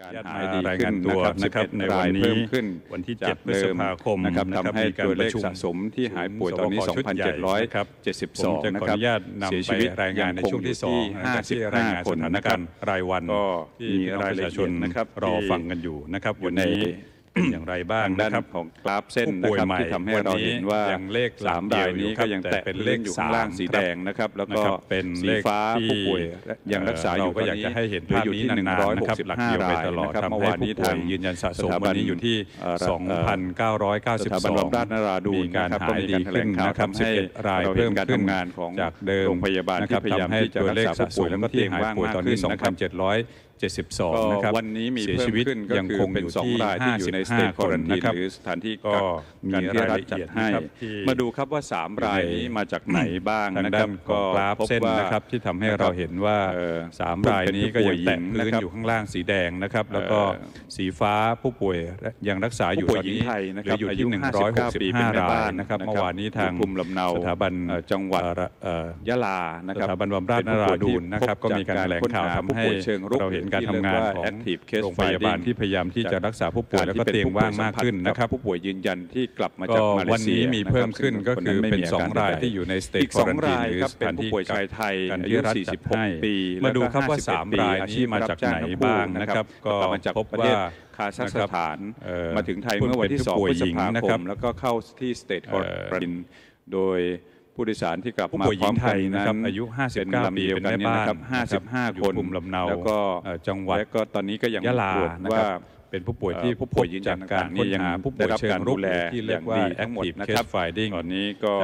การหายดีขึ้นตัวนะครับในวันนี้ขึ้น วันที่ 7 พฤษภาคมนะครับทำให้ตัวเลขสะสมที่หายป่วยตอนนี้ 2,772นะครับเสียชีวิตรายงานในช่วงที่2 55 คนนะครับรายวันก็มีรายละเอียดนะครับ รอฟังกันอยู่นะครับ วันนี้อย่างไรบ้างนะครับของกราฟเส้นนะครับที่ทำให้เราเห็นว่าสามรายนี้ก็ยังแตะเป็นเลขอยู่ข้างล่างสีแดงนะครับแล้วก็เป็นสีฟ้าผู้ป่วยยังรักษาอยู่ก็อยากจะให้เห็นภาพนี้หนึ่งร้อยหกสิบห้ารายตลอดทำให้ผู้ป่วยยืนยันสะสมวันนี้อยู่ที่ 2,992ก้า้อนเกราศนราดมีการหายดีขึ้นนะครับ11รายเพิ่มกาึทำงานของจากเดิมโรงพยาบาลที่พยายามให้จะรักษาผู้ป่ยแล้วก็เตียงว่างมานขึ้นน้ครับ72นะครับวันนี้มีเพิ่มขึ้นยังคงอยู่ที่รายที่อยู่ในสเตจคอนนะครับหรือสถานที่ก็มีรายละเอียดให้ มาดูครับว่า 3 รายนี้มาจากไหนบ้างนะครับก็พบว่านะครับที่ทำให้เราเห็นว่า 3 รายนี้ก็ยังแตงพื้นอยู่ข้างล่างสีแดงนะครับ แล้วก็สีฟ้าผู้ป่วยยังรักษาอยู่ตอนนี้ไทยอยู่ที่ 165 รายนะครับเมื่อวานนี้ทางภูมิลำเนาสถาบัน จังหวัดยะลานะครับสถาบันบำราศนราดูนนะครับ ก็มีการแถลงข่าวทำให้เราเห็นนการทำงานของโรงพยาบาลที่พยายามที่จะรักษาผู้ป่วยแล้วก็เตียงว่างมากขึ้นนะครับผู้ป่วยยืนยันที่กลับมาจากมาเลเซียวันนี้มีเพิ่มขึ้นก็คือเป็น 2รายที่อยู่ในสเตจคอนรียครือเป็นที่ป่วยชายไทยอายุ46 ปีมาดูครับว่า3รายที่มาจากไหนบ้างนะครับก็มาจากพบว่าคาซัคสถานมาถึงไทย เมื่อวันที่2พฤษภาคมแล้วก็เข้าที่สเตจคออ์ดินโดยผู้โดยสารที่กลับมาพร้อมไทยนะครับอายุ59ปีเป็นแม่บ้านนะครับ55 คนลำเนาแล้วก็จังหวัด และก็ตอนนี้ก็ยังยะลาว่าเป็นผู้ป่วยที่ผู้ป่วยยืนยันการนี่ยังผู้ป่วยเชิงรุกแลที่เรียกว่าแอคทีฟะคสไฟดิ้งตอนนี้ก็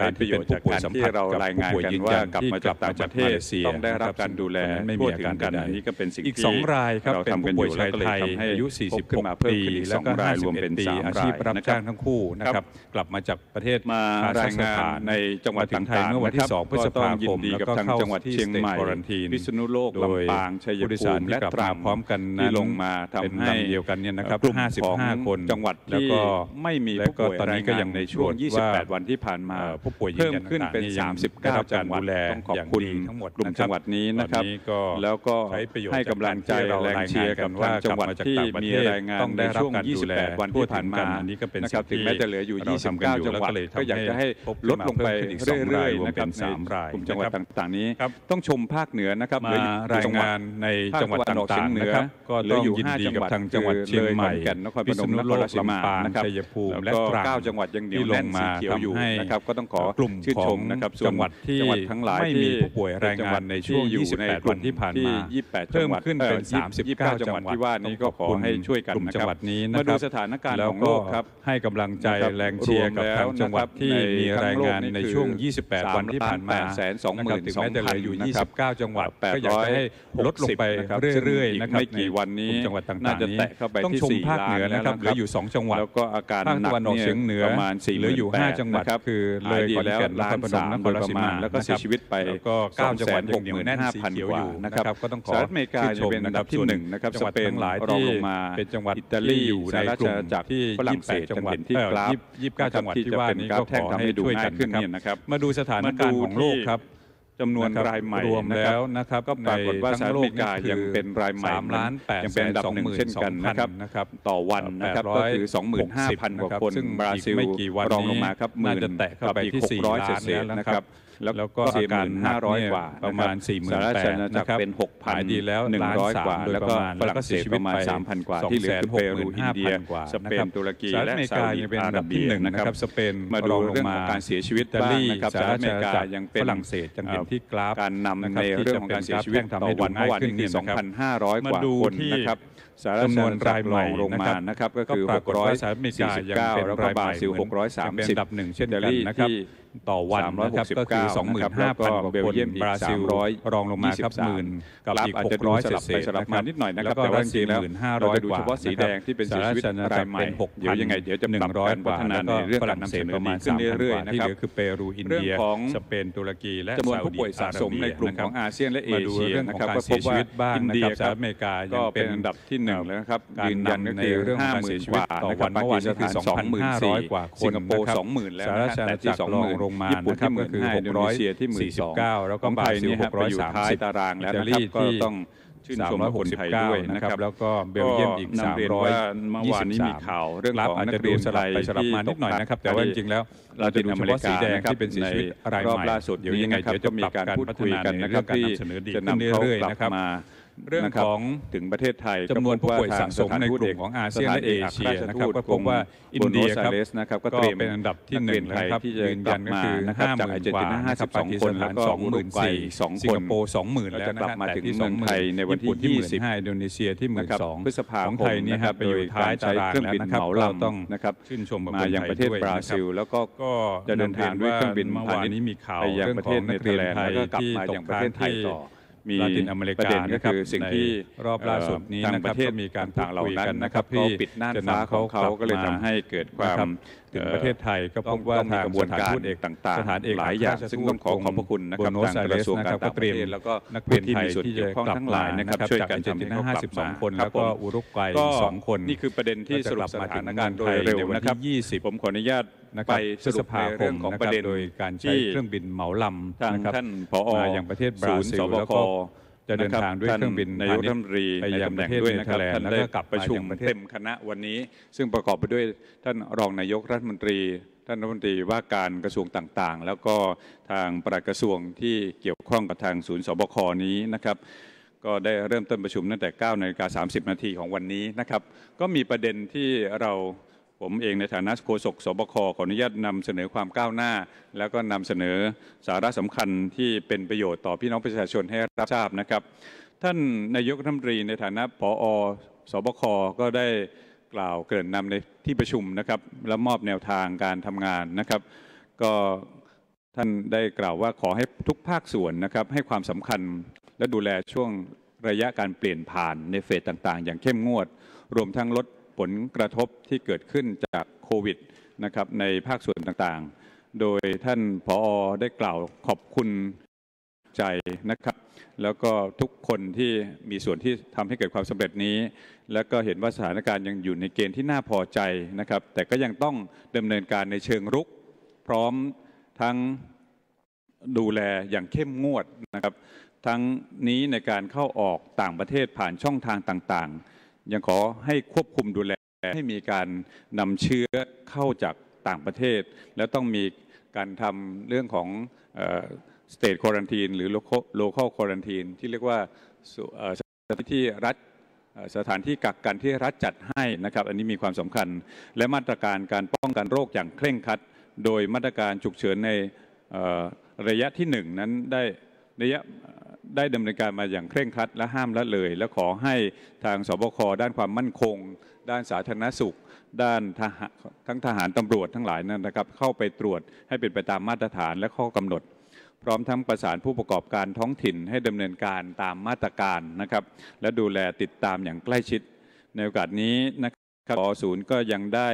การประโยชน์จากการที่เรารายงานกันว่ากลับมาจากต่างประเทศต้องได้รับการดูแลไม่มีอาการอันนี้ก็เป็นสิ่งที่อสงรายครับเป็นผู้ป่วยชายไทยอายุ40ขึ้นมาเพิ่มขึ้นอลกสองรายรวมเป็นาีอาชีพรับจ้างทั้งคู่นะครับกลับมาจากประเทศมารายงานในจังหวัดต่างๆเมื่อวันที่2พฤษภาคมแล้วก็ทางจังหวัดเชียงใหม่พิษณุโลกลำปางชัยภูมิและตราพร้อมกันที่ลงมาทำให้เดียวกันเนี่ยนะครับกลุ่ม55คนจังหวัดแล้วก็ไม่มีผู้ป่วยตอนนี้ก็ยังในช่วง 28 วันที่ผ่านมาผู้ป่วยเพิ่มขึ้นเป็น 39จังหวัดต้องขอบคุณทั้งหมดกลุ่มจังหวัดนี้นะครับ แล้วก็ให้กำลังใจเราแรงเชียร์กันว่าจังหวัดที่มีรายงานในช่วง28วันที่ผ่านมานะครับถึงแม้จะเหลืออยู่29จังหวัดก็อยากจะให้ลดลงไปเรื่อยๆนะครับในกลุ่มจังหวัดต่างๆ นี้ ต้องชมภาคเหนือนะครับมารายงานในจังหวัดต่างๆนะครับ ก็ต้องยู่ดจังหวัดทางจังหวัดเชียงใหม่กันนครพนมนครราชสีมานะครับและ9จังหวัดยังเหนียวแน่นสีเขียวอยู่นะครับก็ต้องขอกลุ่มชื่นชมนะครับจังหวัดที่ทั้งหลายไม่มีผู้ป่วยรายงานในช่วง2ยว่นที่ผ่านมาเพิ่มขึ้นเป็น39 จังหวัดที่ว่านี้ก็ขอให้ช่วยกันจังหวัดนี้ะครับมาดูสถานการณ์ของโลกครับให้กำลังใจแรงเชียร์กับทางจังหวัดที่มีรายงานในช่วง 28 วันที่ผ่านมาแสนสองหมื่นถึงแม้จะเอยู่ 29 จังหวัดก็อยากให้ลดลงไปเรื่อยๆนะครับไม่กี่วันนี้จังหวัดต่างๆนี้ต้องชมภาคเหนือนะครับเหลืออยู่ 2 จังหวัดแล้วก็อาการภาคตะวันออกเฉียงเหนือประมาณ4เหลืออยู่ 5 จังหวัดคือเลยดีอแล้วล้านสามโดยประมาณแล้วก็เสียชีวิตไปก็ก้าจังหวัดหกหมื่นห้าพันกว่านะครับ ก็ต้องขอสหรัฐอเมริกาจะเป็นอันดับที่หนึ่งนะครับสเปนหลายรองลงมาเป็นจังหวัดอิตาลีอยู่ในกลุ่มจากที่ฝรั่งเศสจังหวัดที่กราฟยี่สิบเก้าจังหวัดที่ว่านี้ก็ขอให้ดูง่ายขึ้นเนี่ยนะครับ มาดูสถานการณ์ของโลกครับจำนวนรายใหม่รวมแล้วนะครับ ก็ปรากฏว่าสหรัฐอเมริกายังเป็นรายใหม่ล้านแปดแสนสองหนื่งเช่นกันนะครับ ต่อวันนะครับก็คือสองหหมื่น้าพันกว่าคน ซึ่งบราซิลรองลงมาครับหมื่นกับอีก600เศษนะครับแล้วก็อาการห้าร้อยกว่า ประมาณ4ี่หมื่นแปดนะครับเป็นหกพันดีแล้วหนึ่งร้อยกว่า แล้วก็ฝรั่งเศสประมาณสามพันกว่าที่เหลือคือเปรูอินเดียสเปน ตุรกี และซาอุดิอาระเบียนะครับ สเปนมาดูเรื่องของการเสียชีวิตบ้างนะครับสหรัฐอเมริกายังเป็นฝรั่งเศสยังเป็นที่กราฟการนำในเรื่องของการเสียชีวิตต่อวันเมื่อวานนี้2,500 กว่าคนนะครับสารจำนวนรายใหม่ลงมานะครับ ก็คือ649แล้วก็บาซิล630เป็นดับหนึ่งเช่นกันนะครับต่อวันนะครับก็คือ25,000กว่าคนบราซิลรองลงมาครับหมื่นกับอีก600เศษสลับมานิดหน่อยนะครับแต่ว่าจริงแล้วเราจะดูเฉพาะสีแดงที่เป็นสีชีวิตรายใหม่เดี๋ยวยังไงเดี๋ยวจะหนึ่งร้อยกว่าแล้วก็ฝรั่งเศสประมาณสามเรื่อยนะครับคือเปรูอินเดียสเปนตุรกี และจำนวนผู้ป่วยสะสมในกลุ่มของอาเซียนและเอเชียนะครับก็พบว่าอินเดียสหรัฐอเมริกาก็เป็นอันดับที่หนึ่งแล้วครับยืนยันในเรื่องการเสียชีวิตต่อวันเมื่อวานก็คือ2,500กว่าคนสิงคโปร์20,000 แล้วนะครับแต่จากสองงมาญี่ปุ่นที่หมื่นห้าอินดนเซียที่หมื่นสองแล้วก็บาซิลหกร้อยสามสิบตารางแล้วนะครับ ก็ต้องชื่นชมและคนไทยด้วยนะครับแล้วก็เบลเยียมอีกสามร้อยยี่มิข่าวเรื่องของอาจเรียนสลับไปสลับมานิดหน่อยนะครับ แต่ว่าจริงๆแล้วเราจะดูเฉพาะสีแดงที่เป็นสีชีวิตรายใหม่ล่าสุดเดี๋ยวยังไงเดี๋ยวจะมีการพูดคุยกันนะครับที่จะนำเขากลับมาเรื่องของถึงประเทศไทยจำนวนผู้ป่วยสะสมในกลุ่มของอาเซียน และเอเชียนะครับก็พบว่าอินเดียครับก็เตรียมเป็นอันดับที่หนึ่งเลยครับที่ยืนยันก็คือห้าหมื่นกว่าห้าสิบสองคน แล้วก็สองหมื่นสี่สองคน สิงคโปร์สองหมื่นแล้วนะครับแต่ที่สองหมื่นในวันที่ยี่สิบห้าอินโดนีเซียที่หมื่นสองพฤษภาคมไทยนี่ครับไปอยู่ท้ายตารางแล้วนะครับเราต้องนะครับชื่นชมมาอย่างประเทศบราซิลแล้วก็จะเดินทางด้วยเครื่องบินพาณ่ชวาไปยังประเทศเนเธอร์แลนด์แล้วก็กลับมาอย่างประเทศไทยต่อมีประเด็นก็คือสิ่งที่รอบล่าสุดนี้นะครับประเทศมีการต่างเหล่านั้นนะครับที่ปิดน่านฟ้าเขาเขาก็เลยทำให้เกิดความถึงประเทศไทย ก็พบว่าทางกระบวนการเอกต่างๆสถานเอกหลายอย่างซึ่งต้องขอขอบพระคุณนะครับทางกระทรวงการต่างประเทศ แล้วก็นักเรียนที่ีส่วนเกี่ยวข้องทั้งหลายนะครับ ช่วยกันทำให้เขากลับมาคนแล้วก็อุรุกวัยสองคนนี่คือประเด็นที่สรุปสถานการณ์โดยเร็วนะครับผมขออนุญาตไปสรุปในเรื่องของประเด็นโดยการใช้เครื่องบินเหมาลำทางท่านผออย่างประเทศบราซิลแล้วก็จะเดินทางด้วยเครื่องบินนายกรัฐมนตรีไปยังประเทศด้วยนะครับท่านได้กลับประชุมเต็มคณะวันนี้ ซึ่งประกอบไปด้วยท่านรองนายกรัฐมนตรี ท่านรัฐมนตรีว่าการกระทรวงต่างๆ แล้วก็ทางประกระทรวงที่เกี่ยวข้องกับทางศูนย์สบคนี้นะครับ ก็ได้เริ่มต้นประชุมตั้งแต่9นาฬิกาสานาทีของวันนี้นะครับ ก็มีประเด็นที่เราผมเองในฐานะโฆษกสบคขออนุญาตนำเสนอความก้าวหน้า แล้วก็นำเสนอสาระสำคัญที่เป็นประโยชน์ต่อพี่น้องประชาชนให้รับทราบนะครับท่านนายกรัฐมนตรีในฐานะผออสบคก็ได้กล่าวเกริ่นนำในที่ประชุมนะครับและมอบแนวทางการทำงานนะครับก็ท่านได้กล่าวว่าขอให้ทุกภาคส่วนนะครับให้ความสำคัญและดูแลช่วงระยะการเปลี่ยนผ่านในเฟสต่างๆ อย่างเข้มงวด รวมทั้งลดผลกระทบที่เกิดขึ้นจากโควิดนะครับในภาคส่วนต่างๆ โดยท่านผออได้กล่าวขอบคุณใจนะครับ แล้วก็ทุกคนที่มีส่วนที่ทำให้เกิดความสำเร็จนี้ แล้วก็เห็นว่าสถานการณ์ยังอยู่ในเกณฑ์ที่น่าพอใจนะครับแต่ก็ยังต้องดำเนินการในเชิงรุก พร้อมทั้งดูแลอย่างเข้มงวดนะครับ ทั้งนี้ในการเข้าออกต่างประเทศผ่านช่องทางต่าง ๆยังขอให้ควบคุมดูแลให้มีการนำเชื้อเข้าจากต่างประเทศ แล้วต้องมีการทำเรื่องของสเตทควอรันทีนหรือโลเคอลควอรันทีนที่เรียกว่าสถานที่รัฐสถานที่กักกันที่รัฐจัดให้นะครับอันนี้มีความสำคัญ และมาตรการการป้องกันโรคอย่างเคร่งครัด โดยมาตรการฉุกเฉินในระยะที่หนึ่งนั้นได้ระยะได้ดำเนินการมาอย่างเคร่งครัด และห้ามละเลย และขอให้ทางสบคด้านความมั่นคง ด้านสาธารณสุข ด้านทั้งทหารตำรวจทั้งหลายนั่นนะครับเข้าไปตรวจให้เป็นไปตามมาตรฐานและข้อกำหนด พร้อมทั้งประสานผู้ประกอบการท้องถิ่นให้ดำเนินการตามมาตรการนะครับและดูแลติดตามอย่างใกล้ชิด ในโอกาสนี้นะครับอศูนย์ก็ยังได้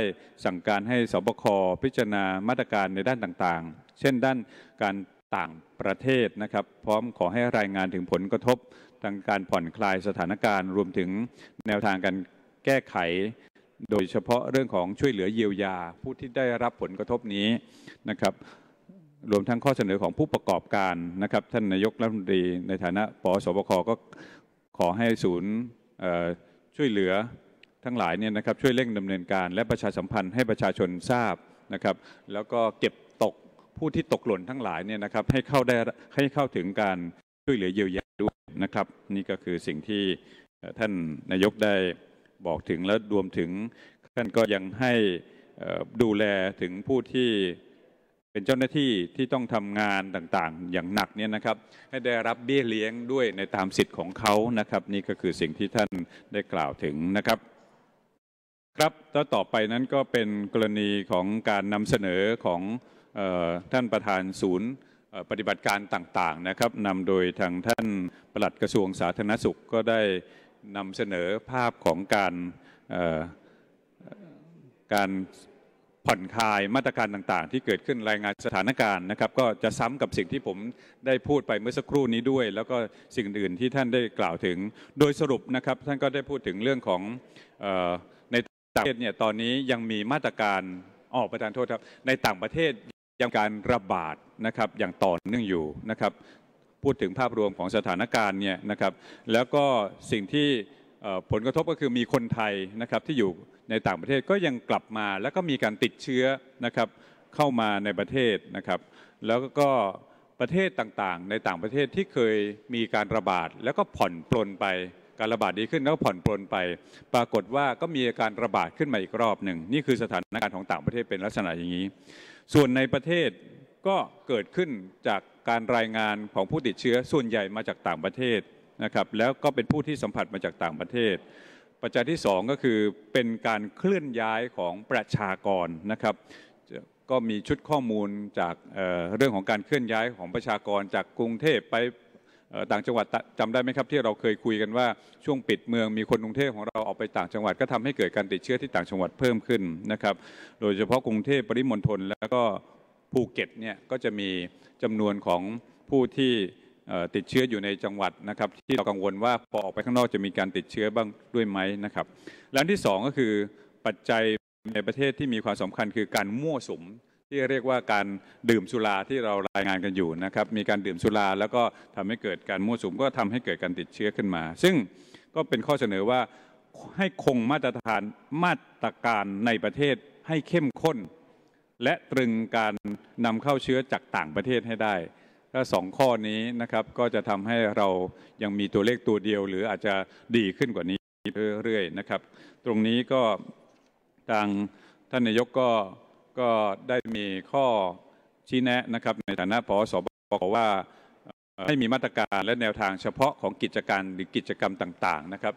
สั่งการให้สบคพิจารณามาตรการในด้านต่างๆ เช่นด้านการต่างประเทศนะครับพร้อมขอให้รายงานถึงผลกระทบ ทางการผ่อนคลายสถานการณ์รวมถึงแนวทางการแก้ไขโดยเฉพาะเรื่องของช่วยเหลือเยียวยา ผู้ที่ได้รับผลกระทบนี้นะครับรวมทั้งข้อเสนอของผู้ประกอบการนะครับท่านนายกรัฐมนตรีในฐานะปสบคก็ขอให้ศูนย์ช่วยเหลือทั้งหลายเนี่ยนะครับช่วยเร่งดำเนินการและประชาสัมพันธ์ให้ประชาชนทราบนะครับแล้วก็เก็บผู้ที่ตกหล่นทั้งหลายเนี่ยนะครับให้เข้าได้ให้เข้าถึงการช่วยเหลือเยียวยาด้วยนะครับ นี่ก็คือสิ่งที่ท่านนายกได้บอกถึงและรวมถึง ท่านก็ยังให้ดูแลถึงผู้ที่เป็นเจ้าหน้าที่ที่ต้องทำงานต่างๆอย่างหนักเนี่ยนะครับ ให้ได้รับเบี้ยเลี้ยงด้วยในตามสิทธิ์ของเขานะครับนี่ก็คือสิ่งที่ท่านได้กล่าวถึงนะครับ ครับแล้วต่อไปนั้นก็เป็นกรณีของการนำเสนอของท่านประธานศูนย์ปฏิบัติการต่างๆนะครับนำโดยทางท่านปลัดกระทรวงสาธารณสุขก็ได้นำเสนอภาพของการการผ่อนคลายมาตรการต่างๆ ที่เกิดขึ้นรายงานสถานการณ์นะครับก็จะซ้ำกับสิ่งที่ผมได้พูดไปเมื่อสักครู่นี้ด้วย แล้วก็สิ่งอื่นที่ท่านได้กล่าวถึงโดยสรุปนะครับท่านก็ได้พูดถึงเรื่องของในต่างประเทศเนี่ยตอนนี้ยังมีมาตรการออกประธานโทษครับในต่างประเทศยังการระบาดนะครับอย่างต่อเนื่องอยู่นะครับพูดถึงภาพรวมของสถานการณ์เนี่ยนะครับแล้วก็สิ่งที่ผลกระทบก็คือมีคนไทยนะครับที่อยู่ในต่างประเทศก็ยังกลับมาแล้วก็มีการติดเชื้อนะครับเข้ามาในประเทศนะครับแล้วก็ประเทศต่างๆ ในต่างประเทศที่เคยมีการระบาดแล้วก็ผ่อนปลนไปการระบาดดีขึ้นแล้วผ่อนปลนไป ปรากฏว่าก็มีอาการระบาดขึ้นมาอีกรอบหนึ่งนี่คือสถานการณ์ของต่างประเทศเป็นลักษณะอย่างนี้ ส่วนในประเทศก็เกิดขึ้นจากการรายงานของผู้ติดเชื้อส่วนใหญ่มาจากต่างประเทศนะครับแล้วก็เป็นผู้ที่สัมผัสมาจากต่างประเทศปัจจัยที่2ก็คือเป็นการเคลื่อนย้ายของประชากรนะครับก็มีชุดข้อมูลจากเรื่องของการเคลื่อนย้ายของประชากรจากกรุงเทพไปต่างจังหวัดจำได้ไหมครับที่เราเคยคุยกันว่าช่วงปิดเมืองมีคนกรุงเทพของเราออกไปต่างจังหวัด ก็ทำให้เกิดการติดเชื้อที่ต่างจังหวัดเพิ่มขึ้นนะครับโดยเฉพาะกรุงเทพปริมณฑลแล้วก็ภูเก็ตเนี่ยก็จะมีจำนวนของผู้ที่ติดเชื้ออยู่ในจังหวัดนะครับที่เรากังวลว่าพอออกไปข้างนอกจะมีการติดเชื้อบ้างด้วยไหมนะครับแล้วที่2ก็คือปัจจัยในประเทศที่มีความสำคัญคือการมั่วสุมที่เรียกว่าการดื่มสุราที่เรารายงานกันอยู่นะครับ มีการดื่มสุราแล้วก็ทำให้เกิดการมั่วสุมก็ทำให้เกิดการติดเชื้อขึ้นมา ซึ่งก็เป็นข้อเสนอว่าให้คงมาตรฐานมาตรการในประเทศให้เข้มข้น และตรึงการนำเข้าเชื้อจากต่างประเทศให้ได้ถ้าสองข้อนี้นะครับก็จะทำให้เรายังมีตัวเลขตัวเดียว หรืออาจจะดีขึ้นกว่านี้เรื่อยๆนะครับ ตรงนี้ก็ทางท่านนายกก็ก็ได้มีข้อชี้แนะนะครับในฐานะพอสบบอกว่าให้มีมาตรการและแนวทางเฉพาะของกิจการหรือกิจกรรมต่างๆนะครับ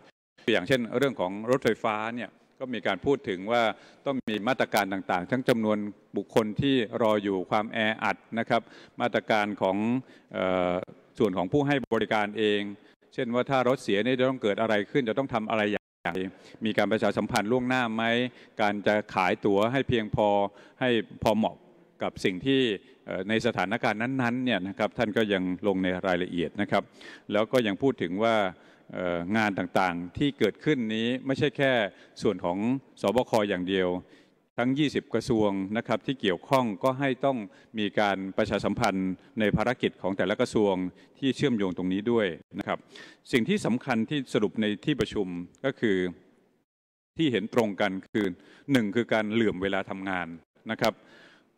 อย่างเช่น เรื่องของรถไฟฟ้าเนี่ยก็มีการพูดถึงว่าต้องมีมาตรการต่าง ๆ ทั้งจำนวนบุคคลที่รออยู่ความแออัดนะครับมาตรการของส่วนของผู้ให้บริการเอง เช่นว่าถ้ารถเสียนี่จะต้องเกิดอะไรขึ้นจะต้องทำอะไรอย่างมีการประชาสัมพันธ์ล่วงหน้าไหม การจะขายตั๋วให้เพียงพอให้พอเหมาะกับสิ่งที่ในสถานการณ์นั้นๆเนี่ยนะครับท่านก็ยังลงในรายละเอียดนะครับ แล้วก็ยังพูดถึงว่างานต่างๆที่เกิดขึ้นนี้ไม่ใช่แค่ส่วนของสบคอย่างเดียวทั้ง20กระทรวงนะครับที่เกี่ยวข้องก็ให้ต้องมีการประชาสัมพันธ์ในภารกิจของแต่ละกระทรวงที่เชื่อมโยงตรงนี้ด้วยนะครับสิ่งที่สำคัญที่สรุปในที่ประชุมก็คือที่เห็นตรงกันคือหนึ่งคือการเหลื่อมเวลาทำงานนะครับ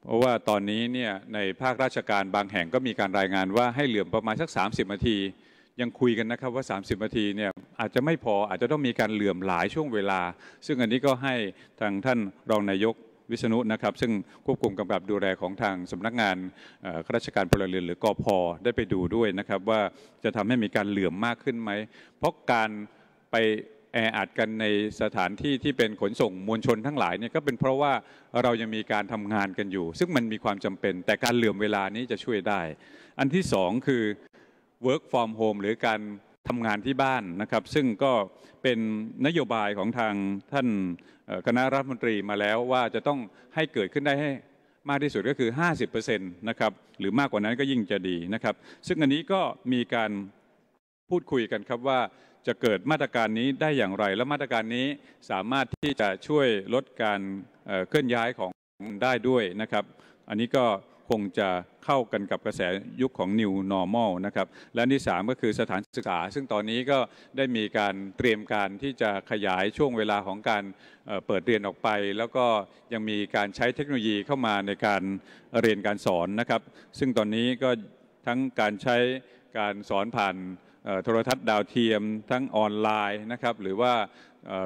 เพราะว่าตอนนี้เนี่ยในภาคราชการบางแห่งก็มีการรายงานว่าให้เหลื่อมประมาณสัก30นาทียังคุยกันนะครับว่า 30นาทีเนี่ยอาจจะไม่พออาจจะต้องมีการเหลื่อมหลายช่วงเวลา ซึ่งอันนี้ก็ให้ทางท่านรองนายกวิษณุนะครับ ซึ่งควบคุมกำกับดูแลของทางสำนักงานข้าราชการพลเรือนหรือกอพอได้ไปดูด้วยนะครับ ว่าจะทำให้มีการเหลื่อมมากขึ้นไหมเพราะการไปแออัดกันในสถานที่ที่เป็นขนส่งมวลชนทั้งหลายเนี่ยก็เป็นเพราะว่าเรายังมีการทำงานกันอยู่ ซึ่งมันมีความจำเป็น แต่การเหลื่อมเวลานี้จะช่วยได้ อันที่สองคือ work from home หรือการทำงานที่บ้านนะครับ ซึ่งก็เป็นนโยบายของทางท่านคณะรัฐมนตรีมาแล้วว่าจะต้องให้เกิดขึ้นได้ให้มากที่สุดก็คือ50%นะครับหรือมากกว่านั้นก็ยิ่งจะดีนะครับ ซึ่งอันนี้ก็มีการพูดคุยกันครับว่าจะเกิดมาตรการนี้ได้อย่างไร และมาตรการนี้สามารถที่จะช่วยลดการเคลื่อนย้ายของได้ด้วยนะครับ อันนี้ก็คงจะเข้ากันกับกระแสยุคของ New Normal นะครับ และที่3ก็คือสถานศึกษา ซึ่งตอนนี้ก็ได้มีการเตรียมการที่จะขยายช่วงเวลาของการเปิดเรียนออกไป แล้วก็ยังมีการใช้เทคโนโลยีเข้ามาในการเรียนการสอนนะครับซึ่งตอนนี้ก็ทั้งการใช้การสอนผ่านโทรทัศน์ดาวเทียมทั้งออนไลน์นะครับหรือว่า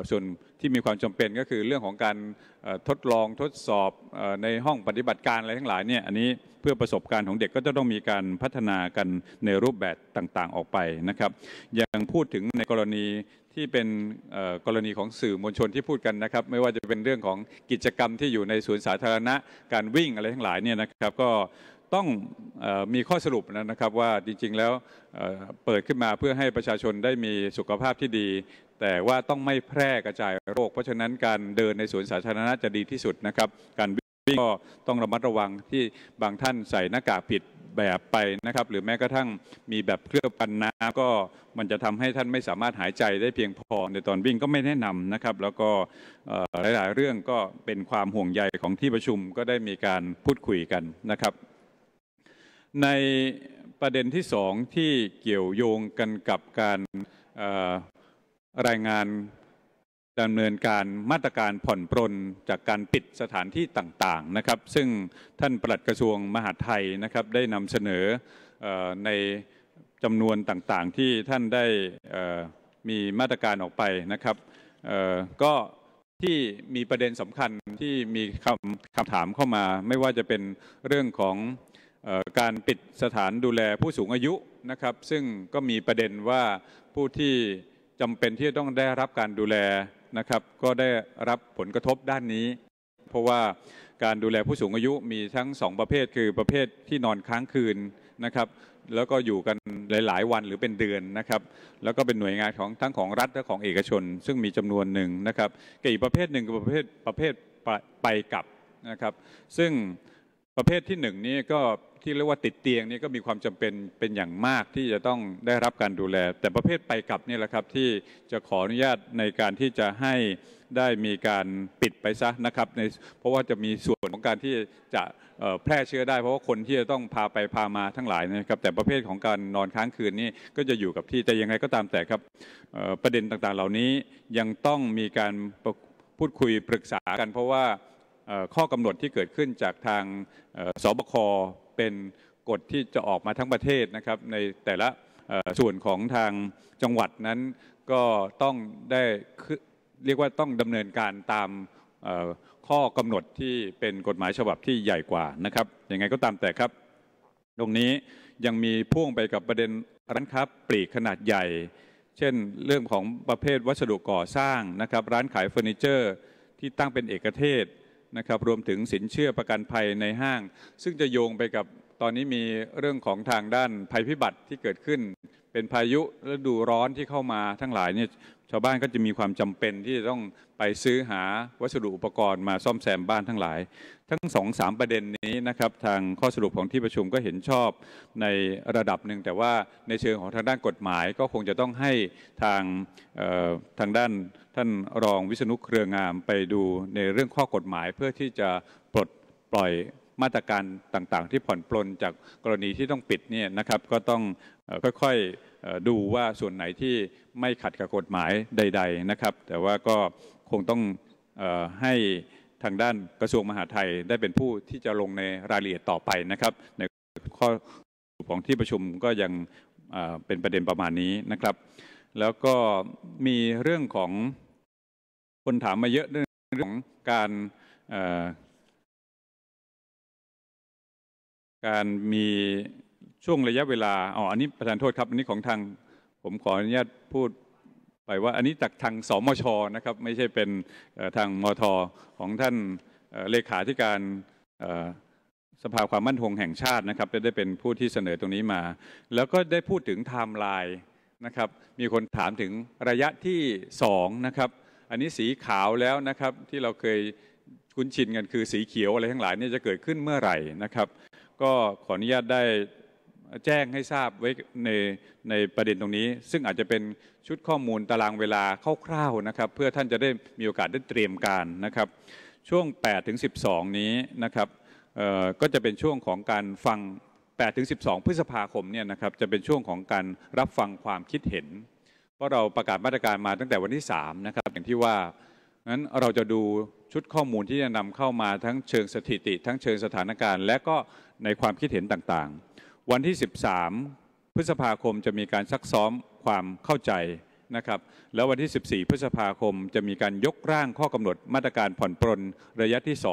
ส่วนที่มีความจำเป็นก็คือเรื่องของการทดลองทดสอบในห้องปฏิบัติการอะไรทั้งหลายเนี่ยอันนี้เพื่อประสบการณ์ของเด็กก็จะต้องมีการพัฒนากันในรูปแบบต่างๆออกไปนะครับอย่างพูดถึงในกรณีที่เป็นกรณีของสื่อมวลชนที่พูดกันนะครับไม่ว่าจะเป็นเรื่องของกิจกรรมที่อยู่ในสวนสาธารณะการวิ่งอะไรทั้งหลายเนี่ยนะครับก็ต้องมีข้อสรุปนะครับว่าจริงๆแล้วเปิดขึ้นมาเพื่อให้ประชาชนได้มีสุขภาพที่ดีแต่ว่าต้องไม่แพร่กระจายโรคเพราะฉะนั้นการเดินในสวนสาธารณะจะดีที่สุดนะครับ การวิ่งก็ต้องระมัดระวังที่บางท่านใส่หน้ากากผิดแบบไปนะครับ หรือแม้กระทั่งมีแบบเคลือบกันน้ำก็มันจะทำให้ท่านไม่สามารถหายใจได้เพียงพอในตอนวิ่งก็ไม่แนะนำนะครับ แล้วก็หลาย ๆ เรื่องก็เป็นความห่วงใยของที่ประชุมก็ได้มีการพูดคุยกันนะครับ ในประเด็นที่สองที่เกี่ยวโยงกันกับการรายงานดำเนินการมาตรการผ่อนปรนจากการปิดสถานที่ต่างๆนะครับ ซึ่งท่านปลัดกระทรวงมหาดไทยนะครับได้นำเสนอในจำนวนต่างๆ ที่ท่านได้มีมาตรการออกไปนะครับก็ที่มีประเด็นสำคัญที่มีคำคำถามเข้ามา ไม่ว่าจะเป็นเรื่องของการปิดสถานดูแลผู้สูงอายุนะครับ ซึ่งก็มีประเด็นว่าผู้ที่จำเป็นที่จะต้องได้รับการดูแลนะครับ ก็ได้รับผลกระทบด้านนี้ เพราะว่าการดูแลผู้สูงอายุมีทั้ง 2ประเภทคือประเภทที่นอนค้างคืนนะครับ แล้วก็อยู่กันหลาย ๆวันหรือเป็นเดือนนะครับ แล้วก็เป็นหน่วยงานของทั้งของรัฐและของเอกชน ซึ่งมีจำนวนหนึ่งนะครับกับอีกประเภทหนึ่งคือประเภทประเภทไปกลับนะครับ ซึ่งประเภทที่หนึ่งนี้ก็ที่เรียกว่าติดเตียงนี่ก็มีความจำเป็นเป็นอย่างมากที่จะต้องได้รับการดูแล แต่ประเภทไปกลับนี่แหละครับที่จะขออนุญาตในการที่จะให้ได้มีการปิดไปซะนะครับในเพราะว่าจะมีส่วนของการที่จะแพร่เชื้อได้ เพราะว่าคนที่จะต้องพาไปพามาทั้งหลายนะครับ แต่ประเภทของการนอนค้างคืนนี่ก็จะอยู่กับที่แต่ยังไงก็ตามแต่ครับประเด็นต่าง ๆ เหล่านี้ยังต้องมีการพูดคุยปรึกษากัน เพราะว่าข้อกำหนดที่เกิดขึ้นจากทางสบคเป็นกฎที่จะออกมาทั้งประเทศนะครับในแต่ละส่วนของทางจังหวัดนั้น ก็ต้องได้เรียกว่าต้องดำเนินการตามข้อกำหนดที่เป็นกฎหมายฉบับที่ใหญ่กว่านะครับยังไงก็ตามแต่ครับ ตรงนี้ยังมีพ่วงไปกับประเด็นร้านค้าปลีกขนาดใหญ่ เช่น เรื่องของประเภทวัสดุก่อสร้างนะครับร้านขายเฟอร์นิเจอร์ ที่ตั้งเป็นเอกเทศนะครับรวมถึงสินเชื่อประกันภัยในห้างซึ่งจะโยงไปกับตอนนี้มีเรื่องของทางด้านภัยพิบัติที่เกิดขึ้น เป็นพายุฤดูร้อนที่เข้ามาทั้งหลายเนี่ยชาวบ้านก็จะมีความจำเป็นที่จะต้องไปซื้อหาวัสดุอุปกรณ์มาซ่อมแซมบ้านทั้งหลาย ทั้งสองสามประเด็นนี้นะครับทางข้อสรุปของที่ประชุมก็เห็นชอบในระดับหนึ่งแต่ว่าในเชิงของทางด้านกฎหมาย ก็คงจะต้องให้ทางทางด้านท่านรองวิษณุเครืองามไปดูในเรื่องข้อกฎหมายเพื่อที่จะปลดปล่อยมาตรการต่าง ๆ ที่ผ่อนปลนจากกรณีที่ต้องปิดเนี่ยนะครับ ก็ต้องค่อยๆดูว่าส่วนไหนที่ไม่ขัดกับกฎหมายใด ๆนะครับ แต่ว่าก็คงต้องให้ทางด้านกระทรวงมหาดไทยได้เป็นผู้ที่จะลงในรายละเอียดต่อไปนะครับ ในข้อของที่ประชุมก็ยังเป็นประเด็นประมาณนี้นะครับ แล้วก็มีเรื่องของคนถามมาเยอะเรื่องของการการมีช่วงระยะเวลาอ๋ออันนี้ประธานโทษครับ อันนี้ของทางผมขออนุญาตพูดไปว่า อันนี้จากทางสมชนะครับ ไม่ใช่เป็นทางมท ของท่านเลขาธิการสภาความมั่นคงแห่งชาตินะครับได้เป็นผู้ที่เสนอตรงนี้มา แล้วก็ได้พูดถึงไทม์ไลน์นะครับ มีคนถามถึงระยะที่2นะครับอันนี้สีขาวแล้วนะครับ ที่เราเคยคุ้นชินกันคือสีเขียวอะไรทั้งหลายนี่จะเกิดขึ้นเมื่อไหร่นะครับ ก็ขออนุญาตได้แจ้งให้ทราบไว้ในในประเด็นตรงนี้ ซึ่งอาจจะเป็นชุดข้อมูลตารางเวลาคร่าวๆนะครับเพื่อท่านจะได้มีโอกาสได้เตรียมการนะครับ ช่วง8ถึง12 นี้นะครับก็จะเป็นช่วงของการฟัง8ถึง12 พฤษภาคมเนี่ยนะครับจะเป็นช่วงของการรับฟังความคิดเห็นพราะเราประกาศมาตรการมาตั้งแต่วันที่3นะครับอย่างที่ว่านั้นเราจะดูชุดข้อมูลที่จะนำเข้ามาทั้งเชิงสถิติทั้งเชิงสถานการณ์ และก็ในความคิดเห็นต่างๆ วันที่ 13 พฤษภาคมจะมีการซักซ้อมความเข้าใจนะครับแล้ววันที่14พฤษภาคมจะมีการยกร่างข้อกำหนดมาตรการผ่อนปรนระยะที่ 2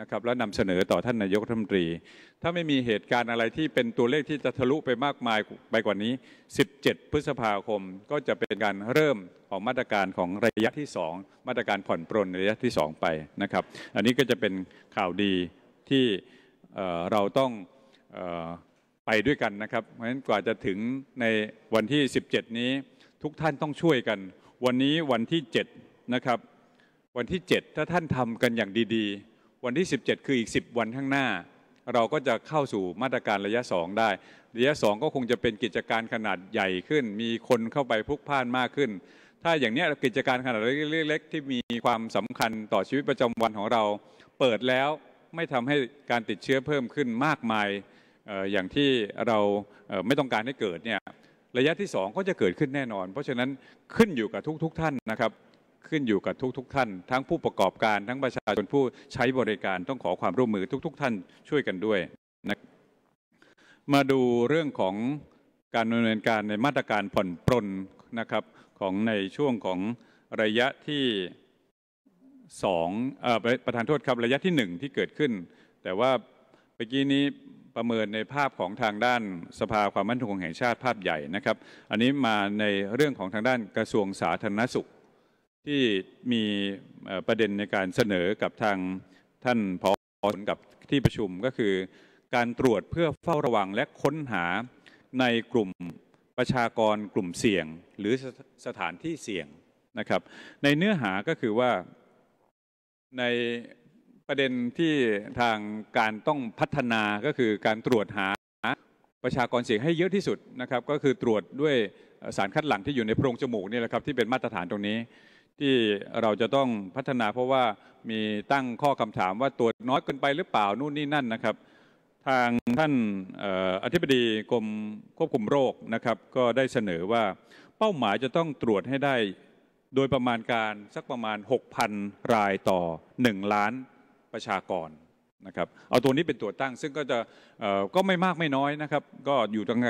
นะครับแล้วนำเสนอต่อท่านนายกรัฐมนตรี ถ้าไม่มีเหตุการณ์อะไรที่เป็นตัวเลขที่จะทะลุไปมากมายไปกว่านี้17พฤษภาคมก็จะเป็นการเริ่มของมาตรการของระยะที่2มาตรการผ่อนปรนระยะที่2ไปนะครับ อันนี้ก็จะเป็นข่าวดีที่เราต้องไปด้วยกันนะครับเพราะฉะนั้นกว่าจะถึงในวันที่ 17นี้ทุกท่านต้องช่วยกัน วันนี้วันที่7นะครับวันที่7ถ้าท่านทำกันอย่างดีๆวันที่ 17 คืออีก 10 วันข้างหน้า เราก็จะเข้าสู่มาตรการระยะ 2 ได้ ระยะ 2 ก็คงจะเป็นกิจการขนาดใหญ่ขึ้น มีคนเข้าไปพลุกพ่านมากขึ้น ถ้าอย่างนี้กิจการขนาดเล็กๆที่มีความสำคัญต่อชีวิตประจำวันของเรา เปิดแล้วไม่ทำให้การติดเชื้อเพิ่มขึ้นมากมายอย่างที่เราไม่ต้องการให้เกิดเนี่ยระยะที่ 2 ก็จะเกิดขึ้นแน่นอน เพราะฉะนั้นขึ้นอยู่กับทุกๆทท่านนะครับขึ้นอยู่กับทุกๆทท่านทั้งผู้ประกอบการทั้งประชาชนผู้ใช้บริการต้องขอความร่วมมือทุกๆทท่านช่วยกันด้วยนะมาดูเรื่องของการดำเนินการในมาตรการผ่อนปรนนะครับของในช่วงของระยะที่สองประธานโทษครับระยะที่หนึ่งที่เกิดขึ้น แต่ว่าเมื่อกี้นี้ประเมินในภาพของทางด้านสภาความมั่นคงแห่งชาติภาพใหญ่นะครับอันนี้มาในเรื่องของทางด้านกระทรวงสาธารณสุขที่มีประเด็นในการเสนอกับทางท่านพอกับที่ประชุมก็คือการตรวจเพื่อเฝ้าระวังและค้นหาในกลุ่มประชากรกลุ่มเสี่ยง หรือสถานที่เสี่ยงนะครับ ในเนื้อหาก็คือว่าในประเด็นที่ทางการต้องพัฒนาก็คือ การตรวจหาประชากรเสี่ยงให้เยอะที่สุดนะครับ ก็คือตรวจด้วยสารคัดหลั่งที่อยู่ในโพรงจมูกนี่แหละครับที่เป็นมาตรฐานตรงนี้ที่เราจะต้องพัฒนาเพราะว่ามีตั้งข้อคำถามว่าตรวจน้อยเกินไปหรือเปล่านู่นนี่นั่นนะครับทางท่านอธิบดีกรมควบคุมโรคนะครับก็ได้เสนอว่าเป้าหมายจะต้องตรวจให้ได้โดยประมาณการสักประมาณ 6,000 รายต่อ1ล้านประชากรนะครับเอาตัวนี้เป็นตัวตั้งซึ่งก็จะก็ไม่มากไม่น้อยนะครับก็อยู่ตรง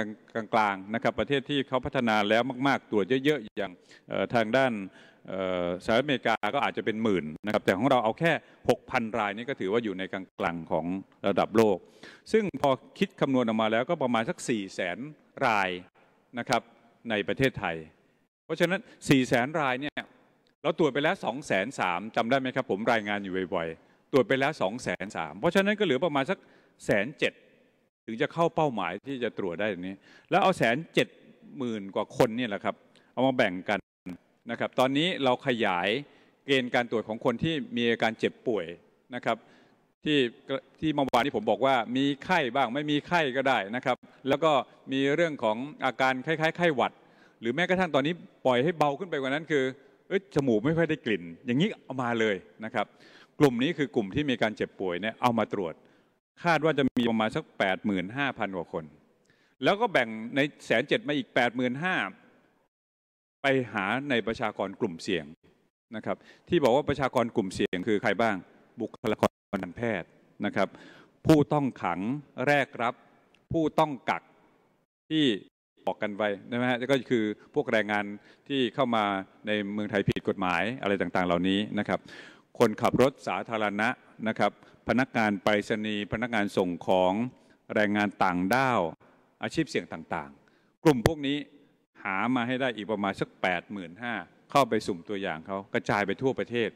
กลางๆนะครับประเทศที่เขาพัฒนาแล้วมากๆตรวจเยอะๆอย่างทางด้านสหรัฐอเมริกาก็อาจจะเป็นหมื่นนะครับแต่ของเราเอาแค่ 6,000 รายนี่ก็ถือว่าอยู่ในกลางๆของระดับโลก ซึ่งพอคิดคำนวณออกมาแล้วก็ประมาณสัก 4 0 0แสนรายนะครับในประเทศไทย เพราะฉะนั้น 4 0 0แสนรายเนี่ยเราตรวจไปแล้ว2 3 0 0 0จำได้ไหมครับผมรายงานอยู่บ่อยๆตรวจไปแล้ว2 3 0 0 0เพราะฉะนั้นก็เหลือประมาณสักแสนเจ็ดถึงจะเข้าเป้าหมายที่จะตรวจได้ตรงนี้แล้วเอาแสนเจ็ดหมื่นกว่าคนนี่แหละครับเอามาแบ่งกันนะครับตอนนี้เราขยายเกณฑ์การตรวจของคนที่มีอาการเจ็บป่วยนะครับที่ที่เมื่อวานที่ผมบอกว่ามีไข้บ้างไม่มีไข้ก็ได้นะครับแล้วก็มีเรื่องของอาการคล้ายๆไข้หวัด หรือแม้กระทั่งตอนนี้ปล่อยให้เบาขึ้นไปกว่านั้นคือเอ้ยจมูกไม่ค่อยได้กลิ่น อย่างนี้เอามาเลยนะครับกลุ่มนี้คือกลุ่มที่มีการเจ็บป่วยเนี่ยเอามาตรวจ คาดว่าจะมีประมาณสัก 85,000กว่าคน แล้วก็แบ่งในแสนเจ็ดมาอีก 85,000ไปหาในประชากรกลุ่มเสี่ยงนะครับ ที่บอกว่าประชากรกลุ่มเสี่ยงคือใครบ้างบุคลากรทางแพทย์นะครับ ผู้ต้องขังแรกรับ ผู้ต้องกักที่บอกกันไปนะฮะก็คือพวกแรงงานที่เข้ามาในเมืองไทยผิดกฎหมายอะไรต่างๆ เหล่านี้นะครับ คนขับรถสาธารณะนะครับ พนักงานไปรษณีย์พนักงานส่งของแรงงานต่างด้าวอาชีพเสี่ยงต่างๆ กลุ่มพวกนี้หามาให้ได้อีกประมาณสัก8นห้าเข้าไปสุ่มตัวอย่างเขากระจายไปทั่วประเทศ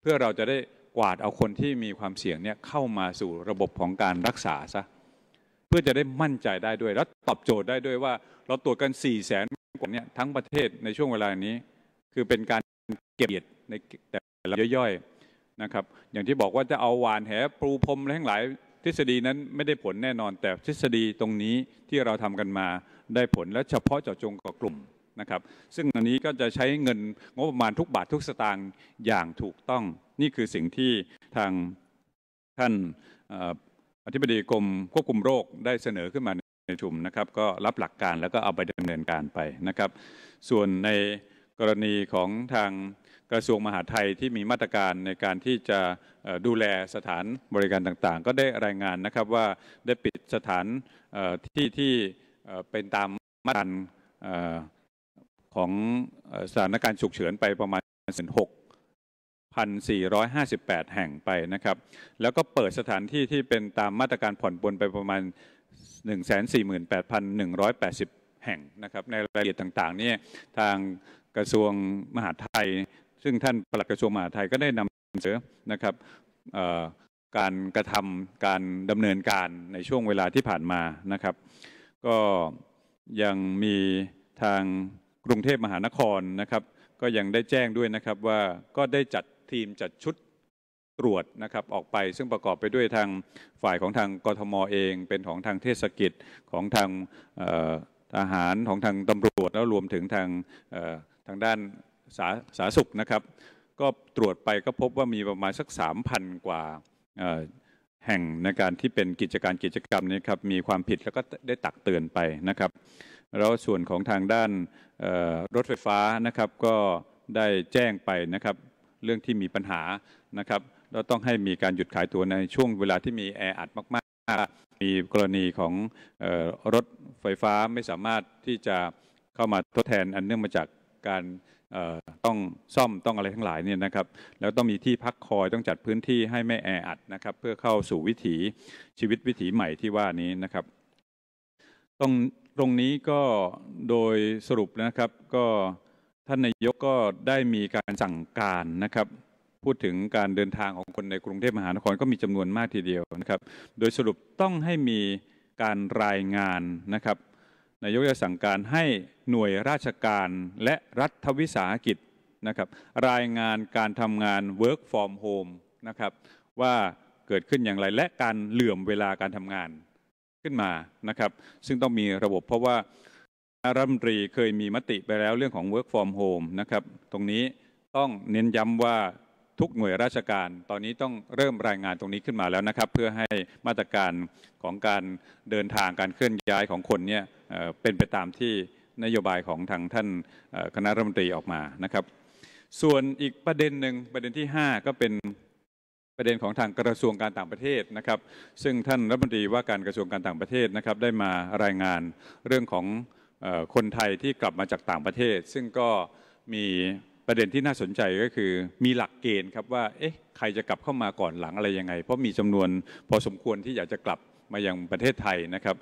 เพื่อเราจะได้กวาดเอาคนที่มีความเสี่ยงเนี่ยเข้ามาสู่ระบบของการรักษาซะเพื่อจะได้มั่นใจได้ด้วยและตอบโจทย์ได้ด้วยว่า เราตรวจกัน4ี่แสนกว่าเนี่ยทั้งประเทศในช่วงเวลานี้ คือเป็นการเก็บเกียดในแต่ละย่อยๆนะครับ อย่างที่บอกว่าจะเอาหวานแหปรูพรมละทั้งหลายทฤษฎีนั้นไม่ได้ผลแน่นอนแต่ทฤษฎีตรงนี้ที่เราทำกันมาได้ผลและเฉพาะเจาะจงกับกลุ่มนะครับซึ่งอันนี้ก็จะใช้เงินงบประมาณทุกบาททุกสตางค์อย่างถูกต้องนี่คือสิ่งที่ทางท่านอธิบดีกรมควบคุมโรคได้เสนอขึ้นมาในชุมนะครับ ก็รับหลักการแล้วก็เอาไปดำเนินการไปนะครับ ส่วนในกรณีของทางกระทรวงมหาดไทยที่มีมาตรการในการที่จะดูแลสถานบริการต่างๆ ก็ได้รายงานนะครับว่าได้ปิดสถานที่ที่เป็นตามมาตรฐานของสถานการณ์ฉุกเฉินไปประมาณ6,458 แห่งไปนะครับ แล้วก็เปิดสถานที่ที่เป็นตามมาตรการผ่อนปลนไปประมาณ 148,180 แห่งนะครับ ในรายละเอียดต่างๆนี่ทางกระทรวงมหาดไทย ซึ่งท่านปลัดกระทรวงมหาดไทยก็ได้นำเสนอนะครับการกระทำการดำเนินการในช่วงเวลาที่ผ่านมานะครับก็ยังมีทางกรุงเทพมหานครนะครับก็ยังได้แจ้งด้วยนะครับว่าก็ได้จัดทีมจัดชุดตรวจนะครับออกไปซึ่งประกอบไปด้วยทางฝ่ายของทางกทมเอง เป็นของทางเทศกิจของทางทหารของทางตำรวจแล้วรวมถึงทางทางด้านสาสาสุขนะครับ ก็ตรวจไปก็พบว่ามีประมาณสัก3,000กว่าแห่งในการที่เป็นกิจการกิจกรรมนี้ครับมีความผิดแล้วก็ได้ตักเตือนไปนะครับแล้วส่วนของทางด้านรถไฟฟ้านะครับก็ได้แจ้งไปนะครับเรื่องที่มีปัญหานะครับแล้วต้องให้มีการหยุดขายตัวในช่วงเวลาที่มีแออัดมากๆ มีกรณีของรถไฟฟ้าไม่สามารถที่จะเข้ามาทดแทนอันเนื่องมาจากการต้องซ่อมต้องอะไรทั้งหลายเนี่ยนะครับ แล้วต้องมีที่พักคอยต้องจัดพื้นที่ให้ไม่แออัดนะครับ เพื่อเข้าสู่วิถีชีวิตวิถีใหม่ที่ว่านี้นะครับตรงตรงนี้ก็โดยสรุปนะครับก็ท่านนายกก็ได้มีการสั่งการนะครับ พูดถึงการเดินทางของคนในกรุงเทพมหานครก็มีจำนวนมากทีเดียวนะครับ โดยสรุปต้องให้มีการรายงานนะครับนายกจะสั่งการให้หน่วยราชการและรัฐวิสาหกิจนะครับ รายงานการทำงาน work from home นะครับว่าเกิดขึ้นอย่างไร และการเหลื่อมเวลาการทำงานขึ้นมานะครับ ซึ่งต้องมีระบบเพราะว่ารัฐมนตรีเคยมีมติไปแล้วเรื่องของ work from home นะครับ ตรงนี้ต้องเน้นย้ำว่าทุกหน่วยราชการตอนนี้ต้องเริ่มรายงานตรงนี้ขึ้นมาแล้วนะครับเพื่อให้มาตรการของการเดินทางการเคลื่อนย้ายของคนเนี่ยเป็นไปตามที่นโยบายของทางท่านคณะรัฐมนตรีออกมานะครับ ส่วนอีกประเด็นหนึ่งประเด็นที่5ก็เป็นประเด็นของทางกระทรวงการต่างประเทศนะครับ ซึ่งท่านรัฐมนตรีว่าการกระทรวงการต่างประเทศนะครับได้มารายงานเรื่องของคนไทยที่กลับมาจากต่างประเทศ ซึ่งก็มีประเด็นที่น่าสนใจก็คือมีหลักเกณฑ์ครับว่าเอ๊ะใครจะกลับเข้ามาก่อนหลังอะไรยังไง เพราะมีจำนวนพอสมควรที่อยากจะกลับมายังประเทศไทยนะครับ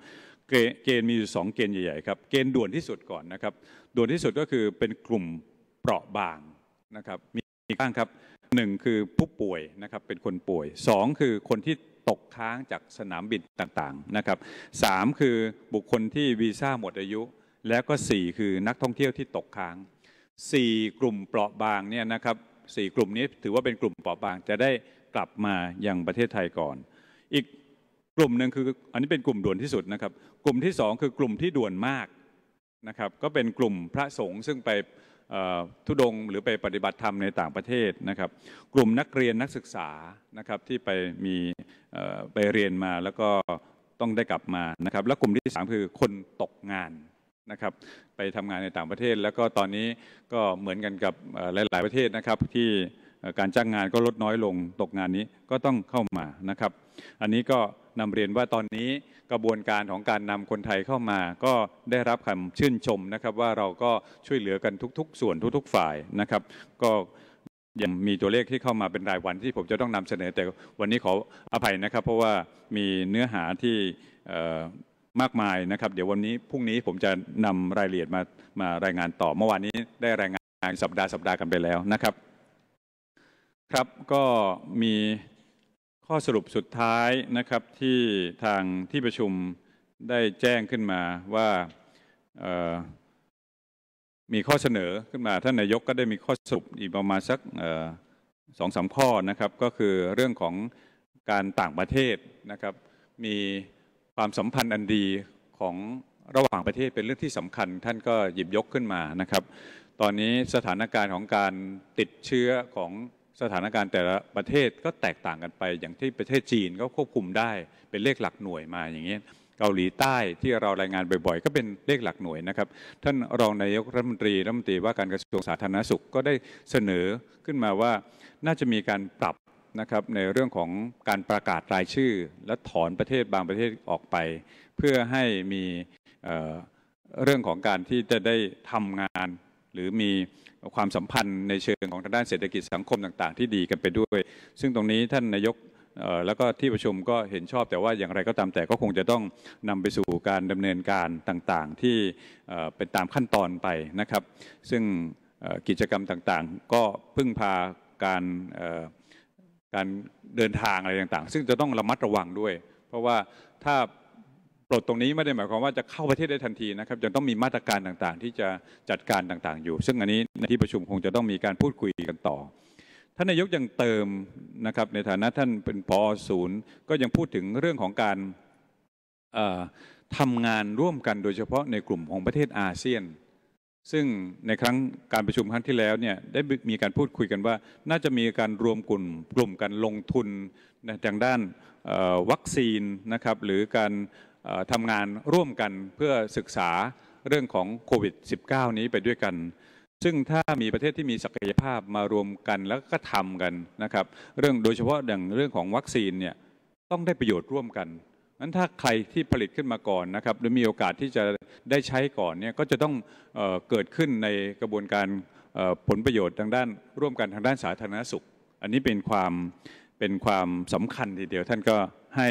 เกณฑ์มีอยู่สองเกณฑ์ใหญ่ๆครับเกณฑ์ด่วนที่สุดก่อนนะครับด่วนที่สุดก็คือเป็นกลุ่มเปราะบางนะครับมีีบ้างครับหนึ่งคือผู้ป่วยนะครับเป็นคนป่วยสองคือคนที่ตกค้างจากสนามบินต่างๆนะครับสามคือบุคคลที่วีซ่าหมดอายุ แล้วก็สี่คือนักท่องเที่ยวที่ตกค้าง4 กลุ่มเปราะบางเนี่ยนะครับสกลุ่มนี้ถือว่าเป็นกลุ่มเปราะบางจะได้กลับมาอย่างประเทศไทยก่อน อีกกลุ่มหนึ่งคืออันนี้เป็นกลุ่มด่วนที่สุดนะครับกลุ่มที่ 2 คือกลุ่มที่ด่วนมากนะครับก็เป็นกลุ่มพระสงฆ์ซึ่งไปทุดงหรือไปปฏิบัติธรรมในต่างประเทศนะครับกลุ่มนักเรียนนักศึกษานะครับที่ไปมีไปเรียนมาแล้วก็ต้องได้กลับมานะครับและกลุ่มที่ 3 คือคนตกงานนะครับไปทำงานในต่างประเทศ แล้วก็ตอนนี้ก็เหมือนกันกับหลายๆประเทศนะครับที่การจ้างงานก็ลดน้อยลงตกงานนี้ก็ต้องเข้ามานะครับ อันนี้ก็นำเรียนว่าตอนนี้กระบวนการของการนำคนไทยเข้ามา ก็ได้รับคำชื่นชมนะครับว่าเราก็ช่วยเหลือกันทุกๆ ส่วนทุกๆฝ่ายนะครับ ก็ยังมีตัวเลขที่เข้ามาเป็นรายวันที่ผมจะต้องนำเสนอแต่วันนี้ขออภัยนะครับเพราะว่ามีเนื้อหาที่มากมายนะครับ เดี๋ยววันนี้พรุ่งนี้ผมจะนำรายละเอียดมามารายงานต่อเมื่อวานนี้ได้รายงานสัปดาห์สัปดาห์กันไปแล้วนะครับ ครับก็มีข้อสรุปสุดท้ายนะครับที่ทางที่ประชุมได้แจ้งขึ้นมาว่ามีข้อเสนอขึ้นมาท่านนายกก็ได้มีข้อสรุปอีกประมาณสักสองสามข้อนะครับ ก็คือเรื่องของการต่างประเทศนะครับมีความสัมพันธ์อันดีของระหว่างประเทศเป็นเรื่องที่สำคัญ ท่านก็หยิบยกขึ้นมานะครับตอนนี้สถานการณ์ของการติดเชื้อของสถานการณ์แต่ละประเทศก็แตกต่างกันไป อย่างที่ประเทศจีนก็ควบคุมได้เป็นเลขหลักหน่วยมาอย่างนี้เกาหลีใต้ที่เรารายงานบ่อย ๆ ก็เป็นเลขหลักหน่วยนะครับท่านรองนายกรัฐมนตรีรัฐมนตรีว่าการกระทรวงสาธารณสุขก็ได้เสนอขึ้นมาว่าน่าจะมีการปรับนะครับในเรื่องของการประกาศรายชื่อและถอนประเทศบางประเทศออกไป เพื่อให้มีเรื่องของการที่จะได้ทำงาน หรือมีความสัมพันธ์ในเชิงของทางด้านเศรษฐกิจสังคมต่างๆ ที่ดีกันไปด้วย ซึ่งตรงนี้ท่านนายกแล้วก็ที่ประชุมก็เห็นชอบแต่ว่าอย่างไรก็ตามแต่ ก็คงจะต้องนำไปสู่การดำเนินการต่างๆ ที่เป็นตามขั้นตอนไปนะครับ ซึ่งกิจกรรมต่างๆ ก็พึ่งพาการการเดินทางอะไรต่างๆ ซึ่งจะต้องระมัดระวังด้วย เพราะว่าถ้าปลดตรงนี้ไม่ได้หมายความว่าจะเข้าประเทศได้ทันทีนะครับยังต้องมีมาตรการต่างๆที่จะจัดการต่างๆ อยู่ ซึ่งอันนี้ในที่ประชุมคงจะต้องมีการพูดคุยกันต่อท่านนายกยังเติมนะครับในฐานะท่านเป็นพอศูนย์ ก็ยังพูดถึงเรื่องของการทำงานร่วมกันโดยเฉพาะในกลุ่มของประเทศอาเซียนซึ่งในครั้งการประชุมครั้งที่แล้วเนี่ยได้มีการพูดคุยกันว่าน่าจะมีการรวมกลุ่มกลุ่มกันลงทุนในทางด้านวัคซีนนะครับหรือการทำงานร่วมกันเพื่อศึกษาเรื่องของโควิด -19 นี้ไปด้วยกัน ซึ่งถ้ามีประเทศที่มีศักยภาพมารวมกันแล้วก็ทำกันนะครับเรื่องโดยเฉพาะอย่างเรื่องของวัคซีนเนี่ยต้องได้ประโยชน์ร่วมกันนั้นถ้าใครที่ผลิตขึ้นมาก่อนนะครับหรือมีโอกาสที่จะได้ใช้ก่อนเนี่ยก็จะต้องเอเกิดขึ้นในกระบวนการผลประโยชน์ทางด้าน ร่วมกันทางด้านสาธารณสุข อันนี้เป็นความเป็นความสำคัญทีเดียวท่านก็ให้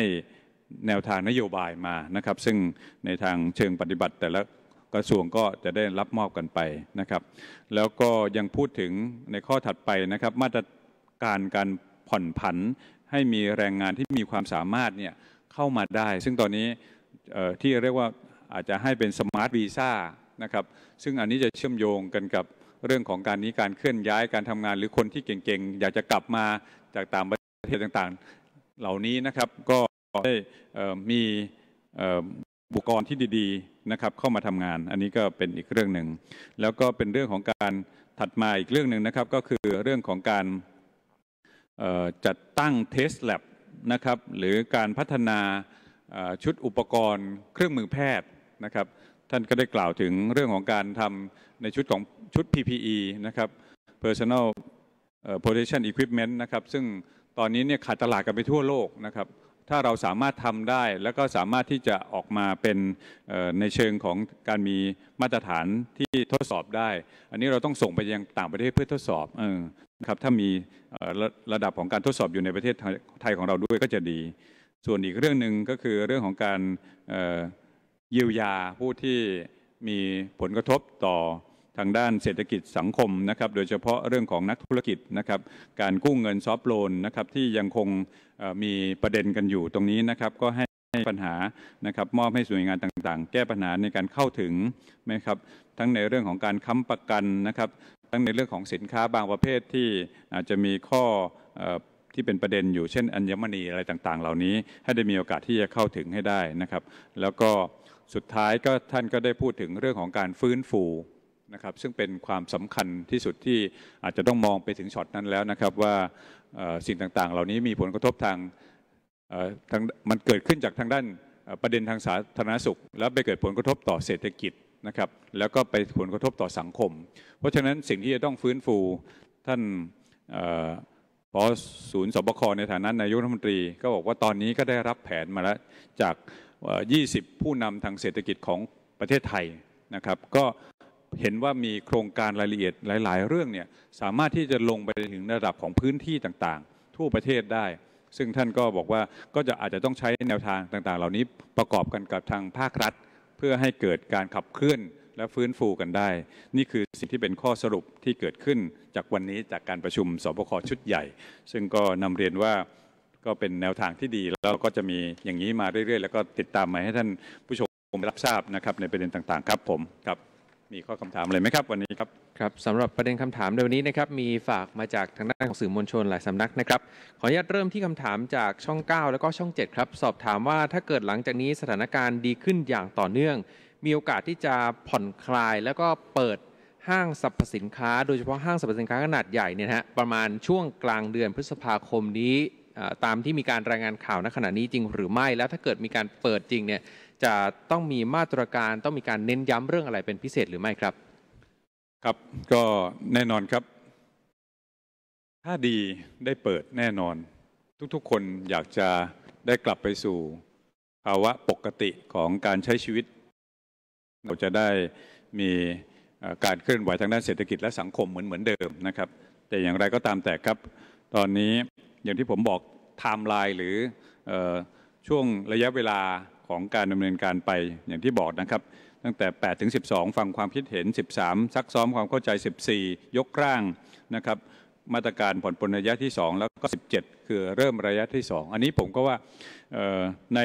แนวทางนโยบายมานะครับซึ่งในทางเชิงปฏิบัติแต่ละกระทรวงก็จะได้รับมอบกันไปนะครับแล้วก็ยังพูดถึงในข้อถัดไปนะครับมาตรการการผ่อนผันให้มีแรงงานที่มีความสามารถเนี่ยเข้ามาได้ซึ่งตอนนี้ที่เรียกว่าอาจจะให้เป็นสมาร์ทวีซ่านะครับซึ่งอันนี้จะเชื่อมโยงกันกับเรื่องของการนี้การเคลื่อนย้ายการทำงานหรือคนที่เก่งๆ อยากจะกลับมาจากต่างประเทศต่างๆ เหล่านี้นะครับก็ได้มีบุคลกรที่ดีๆนะครับเข้ามาทำงานอันนี้ก็เป็นอีกเรื่องหนึ่งแล้วก็เป็นเรื่องของการถัดมาอีกเรื่องหนึ่งนะครับก็คือเรื่องของการจัดตั้งเทสแลบนะครับหรือการพัฒนาชุดอุปกรณ์ เครื่องมือแพทย์นะครับท่านก็ได้กล่าวถึงเรื่องของการทำในชุดของชุด PPE นะครับ Personal Protection Equipment นะครับซึ่งตอนนี้เนี่ยขาดตลาดกันไปทั่วโลกนะครับถ้าเราสามารถทำได้แล้วก็สามารถที่จะออกมาเป็นในเชิงของการมีมาตรฐานที่ทดสอบได้ อันนี้เราต้องส่งไปยังต่างประเทศเพื่อทดสอบอครับ ถ้ามีระดับของการทดสอบอยู่ในประเทศไทยของเราด้วยก็จะดี ส่วนอีกเรื่องหนึ่งก็คือเรื่องของการเยียวยาผู้ที่มีผลกระทบต่อทางด้านเศรษฐกิจสังคมนะครับโดยเฉพาะเรื่องของนักธุรกิจนะครับการกู้เงินซอฟโลนนะครับที่ยังคงมีประเด็นกันอยู่ตรงนี้นะครับก็ให้ปัญหานะครับมอบให้ส่วนงานต่างๆ แก้ปัญหาในการเข้าถึงนะครับทั้งในเรื่องของการค้ำประกันนะครับทั้งในเรื่องของสินค้าบางประเภทที่อาจจะมีข้อที่เป็นประเด็นอยู่เช่นอัญมณีอะไรต่างๆ เหล่านี้ให้ได้มีโอกาสที่จะเข้าถึงให้ได้นะครับแล้วก็สุดท้ายก็ท่านก็ได้พูดถึงเรื่องของการฟื้นฟูนะครับซึ่งเป็นความสำคัญที่สุดที่อาจจะต้องมองไปถึงช็อตนั้นแล้วนะครับว่าสิ่งต่างๆเหล่านี้มีผลกระทบทางทางมันเกิดขึ้นจากทางด้านประเด็นทางสาธารณสุขแล้วไปเกิดผลกระทบต่อเศรษฐกิจนะครับแล้วก็ไปผลกระทบต่อสังคม เพราะฉะนั้นสิ่งที่จะต้องฟื้นฟูท่านพอศูนย์สบคในฐานะนายกรัฐมนตรี ก็บอกว่าตอนนี้ก็ได้รับแผนมาแล้วจาก20 ผู้นำทางเศรษฐกิจของประเทศไทยนะครับก็เห็นว่ามีโครงการรายละเอียดหลายๆ เรื่องเนี่ยสามารถที่จะลงไปถึงระดับของพื้นที่ต่างๆ ทั่วประเทศได้ ซึ่งท่านก็บอกว่าก็จะอาจจะต้องใช้แนวทางต่างๆ เหล่านี้ประกอบกันกับทางภาครัฐ เพื่อให้เกิดการขับเคลื่อนและฟื้นฟูกันได้ นี่คือสิ่งที่เป็นข้อสรุปที่เกิดขึ้นจากวันนี้จากการประชุมสบคชุดใหญ่ ซึ่งก็นำเรียนว่าก็เป็นแนวทางที่ดีแล้วก็จะมีอย่างนี้มาเรื่อยๆ แล้วก็ติดตามมาให้ท่านผู้ชมรับทราบนะครับในประเด็นต่าง ๆ ครับผมครับมีข้อคำถามอะไรไหมครับวันนี้ครับครับสำหรับประเด็นคำถามในวันนี้นะครับมีฝากมาจากทางด้านของสื่อมวลชนหลายสำนักนะครับ ขออนุญาตเริ่มที่คำถามจากช่อง9แล้วก็ช่อง7ครับสอบถามว่าถ้าเกิดหลังจากนี้สถานการณ์ดีขึ้นอย่างต่อเนื่อง มีโอกาสที่จะผ่อนคลายแล้วก็เปิดห้างสรรพสินค้า โดยเฉพาะห้างสรรพสินค้าขนาดใหญ่เนี่ยฮะประมาณช่วงกลางเดือนพฤษภาคมนี้ตามที่มีการรายงานข่าวณขณะนี้จริงหรือไม่แล้วถ้าเกิดมีการเปิดจริงเนี่ยจะต้องมีมาตรการต้องมีการเน้นย้ำเรื่องอะไรเป็นพิเศษหรือไม่ครับครับ ก็แน่นอนครับ ถ้าดีได้เปิดแน่นอน ทุกๆคนอยากจะได้กลับไปสู่ภาวะปกติของการใช้ชีวิต เราจะได้มีการเคลื่อนไหวทางด้านเศรษฐกิจและสังคมเหมือนเหมือนเดิมนะครับแต่อย่างไรก็ตามแต่ครับ ตอนนี้อย่างที่ผมบอกไทม์ไลน์ หรือช่วงระยะเวลาของการดำเนินการไปอย่างที่บอกนะครับ ตั้งแต่8ถึง12 ฟังความคิดเห็น 13 ซักซ้อมความเข้าใจ 14 ยกร่างนะครับมาตรการผ่อนปลนระยะที่ 2 แล้วก็17 คือเริ่มระยะที่ 2 อันนี้ผมก็ว่าใน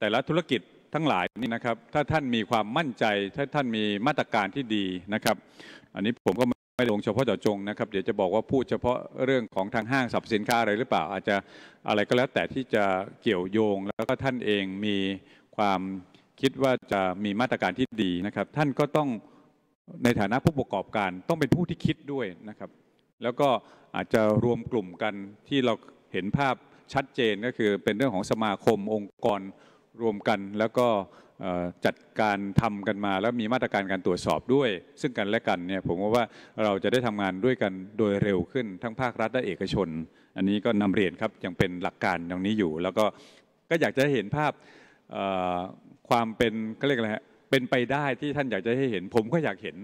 แต่ละธุรกิจทั้งหลายนี่นะครับถ้าท่านมีความมั่นใจถ้าท่านมีมาตรการที่ดีนะครับอันนี้ผมก็ไม่ลงเฉพาะเจาะจงนะครับเดี๋ยวจะบอกว่าพูดเฉพาะเรื่องของทางห้างสรรพสินค้าอะไรหรือเปล่า อาจจะอะไรก็แล้วแต่ที่จะเกี่ยวโยง แล้วก็ท่านเองมีความคิดว่าจะมีมาตรการที่ดีนะครับ ท่านก็ต้องในฐานะผู้ประกอบการต้องเป็นผู้ที่คิดด้วยนะครับ แล้วก็อาจจะรวมกลุ่มกันที่เราเห็นภาพชัดเจนก็คือ เป็นเรื่องของสมาคมองค์กรรวมกันแล้วก็จัดการทำกันมาแล้วมีมาตรการการตรวจสอบด้วย ซึ่งกันและกันเนี่ยผมว่าเราจะได้ทำงานด้วยกันโดยเร็วขึ้นทั้งภาครัฐและเอกชน อันนี้ก็นำเรียนครับยังเป็นหลักการตรงนี้อยู่ แล้วก็ก็อยากจะเห็นภาพความเป็นก็เรียกอะไรฮะเป็นไปได้ที่ท่านอยากจะให้เห็นผมก็อยากเห็น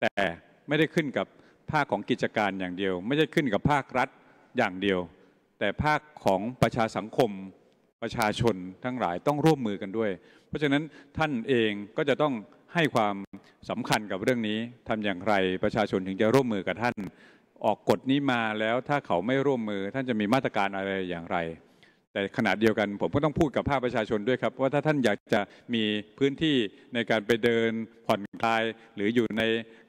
แต่ไม่ได้ขึ้นกับภาคของกิจการอย่างเดียว ไม่ใช่ขึ้นกับภาครัฐอย่างเดียว แต่ภาคของประชาสังคมประชาชนทั้งหลายต้องร่วมมือกันด้วยราะฉะนั้นท่านเองก็จะต้องให้ความสำคัญกับเรื่องนี้ทำอย่างไร ประชาชนถึงจะร่วมมือกับท่านออกกฎนี้มาแล้วถ้าเขาไม่ร่วมมือ ท่านจะมีมาตรการอะไรอย่างไร แต่ขณะเดียวกันผมก็ต้องพูดกับภาคประชาชนด้วยครับว่าถ้าท่านอยากจะมีพื้นที่ในการไปเดินผ่อนคลาย หรืออยู่ใน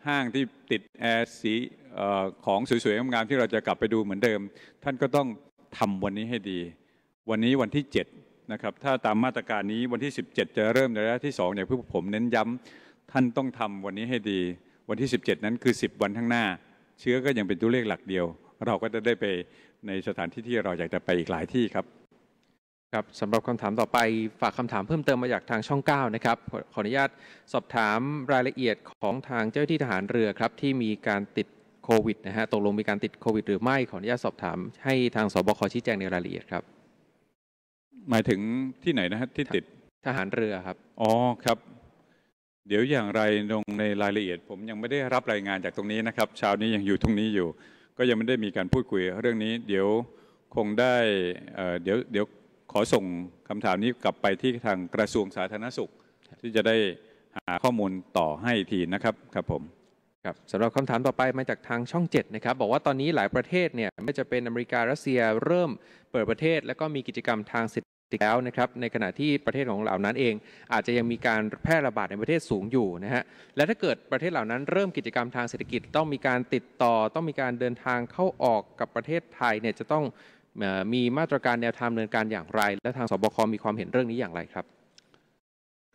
ห้างที่ติดแอร์สีของสวยๆงามๆที่เราจะกลับไปดูเหมือนเดิม ท่านก็ต้องทำวันนี้ให้ดี วันนี้วันที่ 7นะครับถ้าตามมาตรการนี้วันที่ 17 จะเริ่มในระยะที่2อย่างพื่ผมเน้นย้ำท่านต้องทำวันนี้ให้ดี วันที่ 17 นั้นคือ 10 วันข้างหน้า เชื้อก็ยังเป็นตัวเลขหลักเดียว เราก็จะได้ไปในสถานที่ที่เราอยากจะไปอีกหลายที่ครับครับสำหรับคำถามต่อไปฝากคำถามเพิ่มเติมมาจากทางช่อง 9 นะครับ ขออนุญาตสอบถามรายละเอียดของทางเจ้าที่ทหารเรือครับที่มีการติดโควิดนะฮะตกลงมีการติดโควิดหรือไม่ขออนุญาตสอบถามให้ทางสบคชี้แจงในรายละเอียดครับหมายถึงที่ไหนนะฮะที่ติดทหารเรือครับ อ๋อครับเดี๋ยวอย่างไรลงในรายละเอียดผมยังไม่ได้รับรายงานจากตรงนี้นะครับเช้านี้ยังอยู่ตรงนี้อยู่ ก็ยังไม่ได้มีการพูดคุยเรื่องนี้ เดี๋ยวคงได้เดี๋ยวเดี๋ยวขอส่งคำถามนี้กลับไปที่ทางกระทรวงสาธารณสุข ที่จะได้หาข้อมูลต่อให้ทีนะครับครับผมครับสำหรับคำถามต่อไปมาจากทางช่อง7นะครับบอกว่าตอนนี้หลายประเทศเนี่ยไม่จะเป็นอเมริการัสเซียเริ่มเปิดประเทศ แล้วก็มีกิจกรรมทางเศรษฐติดแล้วนะครับในขณะที่ประเทศของเหล่านั้นเองอาจจะยังมีการแพร่ระบาดในประเทศสูงอยู่นะฮะและถ้าเกิดประเทศเหล่านั้นเริ่มกิจกรรมทางเศรษฐกิจ ต้องมีการติดต่อต้องมีการเดินทางเข้าออกกับประเทศไทยเนี่ยจะต้องมีมาตรการแนวทางดำเนินการอย่างไร และทางสบค มีความเห็นเรื่องนี้อย่างไรครับ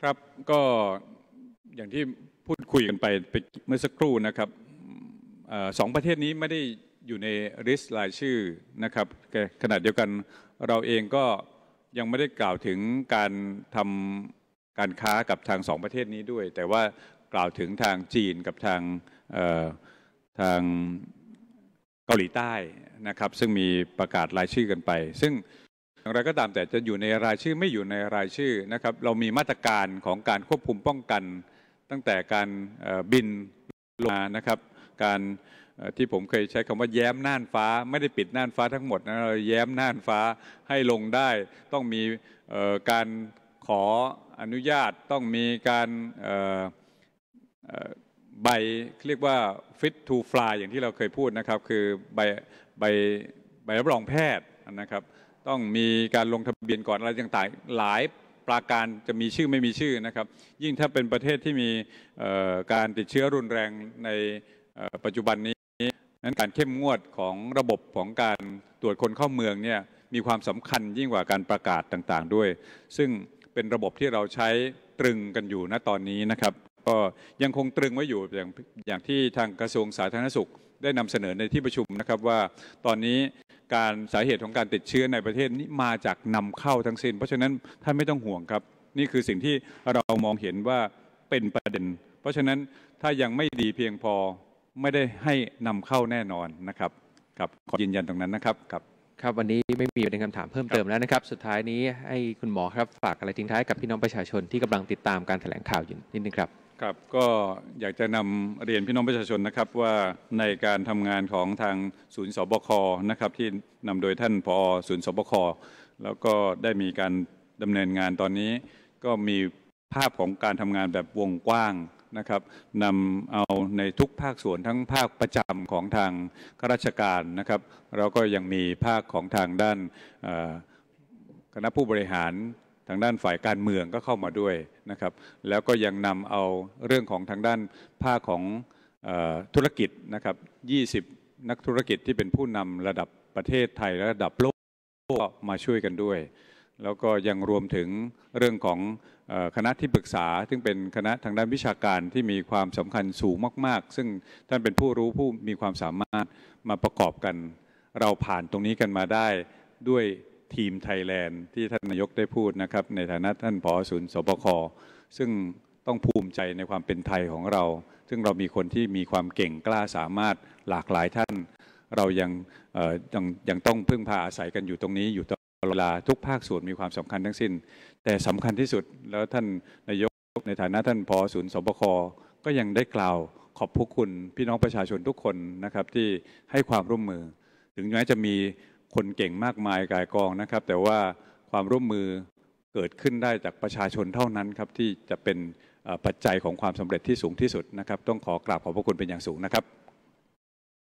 ครับก็อย่างที่พูดคุยกันไปเมื่อสักครู่นะครับสองประเทศนี้ไม่ได้อยู่ในริสราย ชื่อนะครับขณะเดียวกันเราเองก็ยังไม่ได้กล่าวถึงการทำการค้ากับทางสองประเทศนี้ด้วย แต่ว่ากล่าวถึงทางจีนกับทางทางเกาหลีใต้นะครับ ซึ่งมีประกาศรายชื่อกันไป ซึ่งอย่างไรก็ตามแต่จะอยู่ในรายชื่อไม่อยู่ในรายชื่อนะครับเรามีมาตรการของการควบคุมป้องกันตั้งแต่การบินลงมานะครับการที่ผมเคยใช้คำว่าแย้มน่านฟ้าไม่ได้ปิดน่านฟ้าทั้งหมดนะเราแย้มน่านฟ้าให้ลงได้ ต้องมีการขออนุญาตต้องมีการใบเรียกว่า fit to fly อย่างที่เราเคยพูดนะครับคือใบใบใบรับรองแพทย์นะครับต้องมีการลงทะเบียนก่อนอะไรต่างๆหลายปราการจะมีชื่อไม่มีชื่อนะครับยิ่งถ้าเป็นประเทศที่มีการติดเชื้อรุนแรงในปัจจุบันนี้นั้นการเข้มงวดของระบบของการตรวจคนเข้าเมืองเนี่ยมีความสำคัญยิ่งกว่าการประกาศต่างๆ ด้วย ซึ่งเป็นระบบที่เราใช้ตรึงกันอยู่ณตอนนี้นะครับก็ยังคงตรึงไว้อยู่อย่างอย่างที่ทางกระทรวงสาธารณสุข ได้นำเสนอในที่ประชุมนะครับว่าตอนนี้การสาเหตุของการติดเชื้อในประเทศนี้มาจากนำเข้าทั้งสิน้นเพราะฉะนั้นท่านไม่ต้องห่วงครับ นี่คือสิ่งที่เรามองเห็นว่าเป็นประเด็น เพราะฉะนั้นถ้ายังไม่ดีเพียงพอไม่ได้ให้นำเข้าแน่นอนนะครับกับ ขอยืนยันตรงนั้นนะครับ ครับ ครับวันนี้ไม่มีประเด็นคำถามเพิ่มเติมแล้วนะครับ สุดท้ายนี้ให้คุณหมอครับฝากอะไรทิ้งท้ายกับพี่น้องประชาชนที่กำลังติดตามการแถลงข่าวอยู่นิดนึงครับ ครับก็อยากจะนำเรียนพี่น้องประชาชนนะครับว่าในการทำงานของทางศูนย์สบคนะครับที่นำโดยท่านพอศูนย์สบค แล้วก็ได้มีการดำเนินงานตอนนี้ ก็มีภาพของการทำงานแบบวงกว้างนะครับนำเอาในทุกภาคส่วนทั้งภาคประจำของทางข้าราชการนะครับเราก็ยังมีภาคของทางด้านคณะผู้บริหารทางด้านฝ่ายการเมืองก็เข้ามาด้วยนะครับแล้วก็ยังนำเอาเรื่องของทางด้านภาคของธุรกิจนะครับ20 นักธุรกิจที่เป็นผู้นำระดับประเทศไทยและระดับโลกมาช่วยกันด้วย แล้วก็ยังรวมถึงเรื่องของคณะที่ปรึกษาซึ่งเป็นคณะทางด้านวิชาการที่มีความสำคัญสูงมาก ๆ ซึ่งท่านเป็นผู้รู้ผู้มีความสามารถมาประกอบกัน เราผ่านตรงนี้กันมาได้ด้วยทีมไทยแลนด์ที่ท่านนายกได้พูดนะครับในฐานะท่านผอศูนย์สบคซึ่งต้องภูมิใจในความเป็นไทยของเรา ซึ่งเรามีคนที่มีความเก่งกล้าสามารถหลากหลายท่านเรายังยังยังต้องพึ่งพาอาศัยกันอยู่ตรงนี้อยู่ตเวลาทุกภาคส่วนมีความสำคัญทั้งสิ้น แต่สำคัญที่สุดแล้วท่านนายกในฐานะท่านพอศูนย์สบคก็ยังได้กล่าวขอบพระคุณ พี่น้องประชาชนทุกคนนะครับที่ให้ความร่วมมือ ถึงแม้จะมีคนเก่งมากมายกายกองนะครับแต่ว่าความร่วมมือเกิดขึ้นได้จากประชาชนเท่านั้นครับที่จะเป็นปัจจัยของความสำเร็จที่สูงที่สุดนะครับต้องขอกราบขอบพระคุณเป็นอย่างสูงนะครับ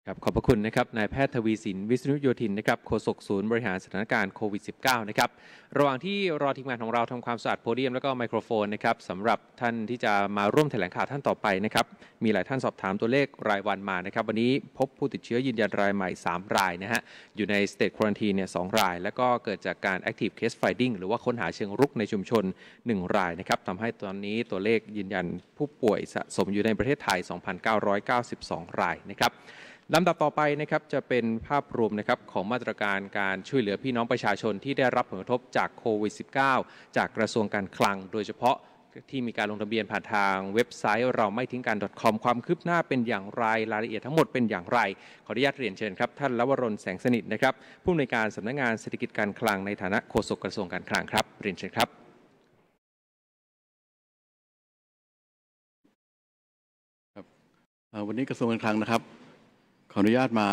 ครับขอบพระคุณนะครับนายแพทย์ทวีสินวิษณุโยธินนะครับโฆษกศูนย์บริหารสถานการณ์โควิด -19 นะครับระหว่างที่รอทีมงานของเราทำความสะอาดโพเดียมแล้วก็ไมโครโฟนนะครับสำหรับท่านที่จะมาร่วมแถลงข่าวท่านต่อไปนะครับมีหลายท่านสอบถามตัวเลขรายวันมานะครับ วันนี้พบผู้ติดเชื้อยืนยันรายใหม่ 3 รายนะฮะอยู่ในสเตทควอนตีเนี่ยสราย แล้วก็เกิดจากการแอคทีฟเคสไฟดิงหรือว่าค้นหาเชิงรุกในชุมชน 1 รายนะครับทำให้ตอนนี้ตัวเลขยืนยันผู้ป่วยสะสมอยู่ในประเทศไทย2,992 รายนะครับลำดับต่อไปนะครับจะเป็นภาพรวมนะครับของมาตรการการช่วยเหลือพี่น้องประชาชนที่ได้รับผลกระทบจากโควิด -19 จากกระทรวงการคลัง โดยเฉพาะที่มีการลงทะเบียนผ่านทางเว็บไซต์เราไม่ทิ้งการ .com ความคืบหน้าเป็นอย่างไรรายละเอียดทั้งหมดเป็นอย่างไร ขออนุญาตเรียนเชิญครับ ท่านลวรนแสงสนิทนะครับผู้อำนวยการสำนักงงานเศรษฐกิจการคลัง ในฐานะโฆษกกระทรวงการคลังครับเรียนเชิญครับวันนี้กระทรวงการคลังนะครับขออนุญาตมา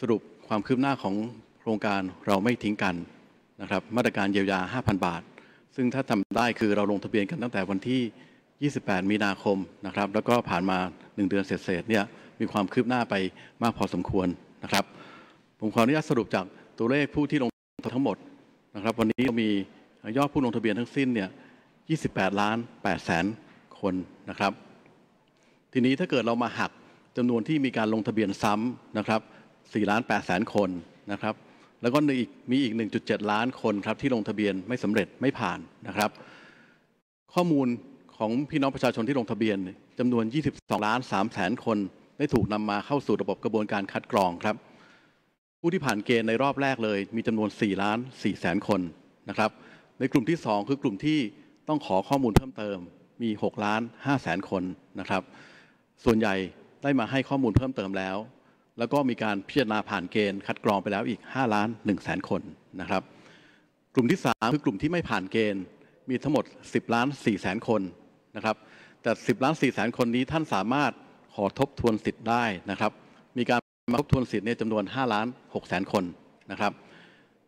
สรุปความคืบหน้าของโครงการเราไม่ทิ้งกันนะครับ มาตรการเยียวยา 5,000 บาท ซึ่งถ้าทำได้คือเราลงทะเบียนกันตั้งแต่วันที่ 28 มีนาคมนะครับแล้วก็ผ่านมา1เดือนเสร็จเนี่ยมีความคืบหน้าไปมากพอสมควรนะครับ ผมขออนุญาตสรุปจากตัวเลขผู้ที่ลงทั้งหมดนะครับ วันนี้เรามียอดผู้ลงทะเบียนทั้งสิ้นเนี่ย 28 ล้าน8แสนคนนะครับ ทีนี้ถ้าเกิดเรามาหักจำนวนที่มีการลงทะเบียนซ้ำนะครับ4ล้าน8แสนคนนะครับ แล้วก็อีกมีอีก 1.7 ล้านคนครับที่ลงทะเบียนไม่สำเร็จไม่ผ่านนะครับ ข้อมูลของพี่น้องประชาชนที่ลงทะเบียนจำนวน 22ล้าน3แสนคน ได้ถูกนำมาเข้าสู่ระบบกระบวนการคัดกรองครับ ผู้ที่ผ่านเกณฑ์ในรอบแรกเลย มีจำนวน4ล้าน4แสนคนนะครับ ในกลุ่มที่ 2 คือกลุ่มที่ต้องขอข้อมูลเพิ่มเติม มี6ล้าน5แสนคนนะครับ ส่วนใหญ่ได้มาให้ข้อมูลเพิ่มเติมแล้ว แล้วก็มีการพิจารณาผ่านเกณฑ์คัดกรองไปแล้วอีก5ล้าน1แสนคนนะครับ กลุ่มที่ 3 คือกลุ่มที่ไม่ผ่านเกณฑ์ มีทั้งหมด 10ล้าน4แสนคนนะครับ แต่ 10ล้าน4แสนคนนี้ท่านสามารถขอทบทวนสิทธิ์ได้นะครับ มีการมาทบทวนสิทธิ์เนี่ยจำนวน5ล้าน6แสนคนนะครับ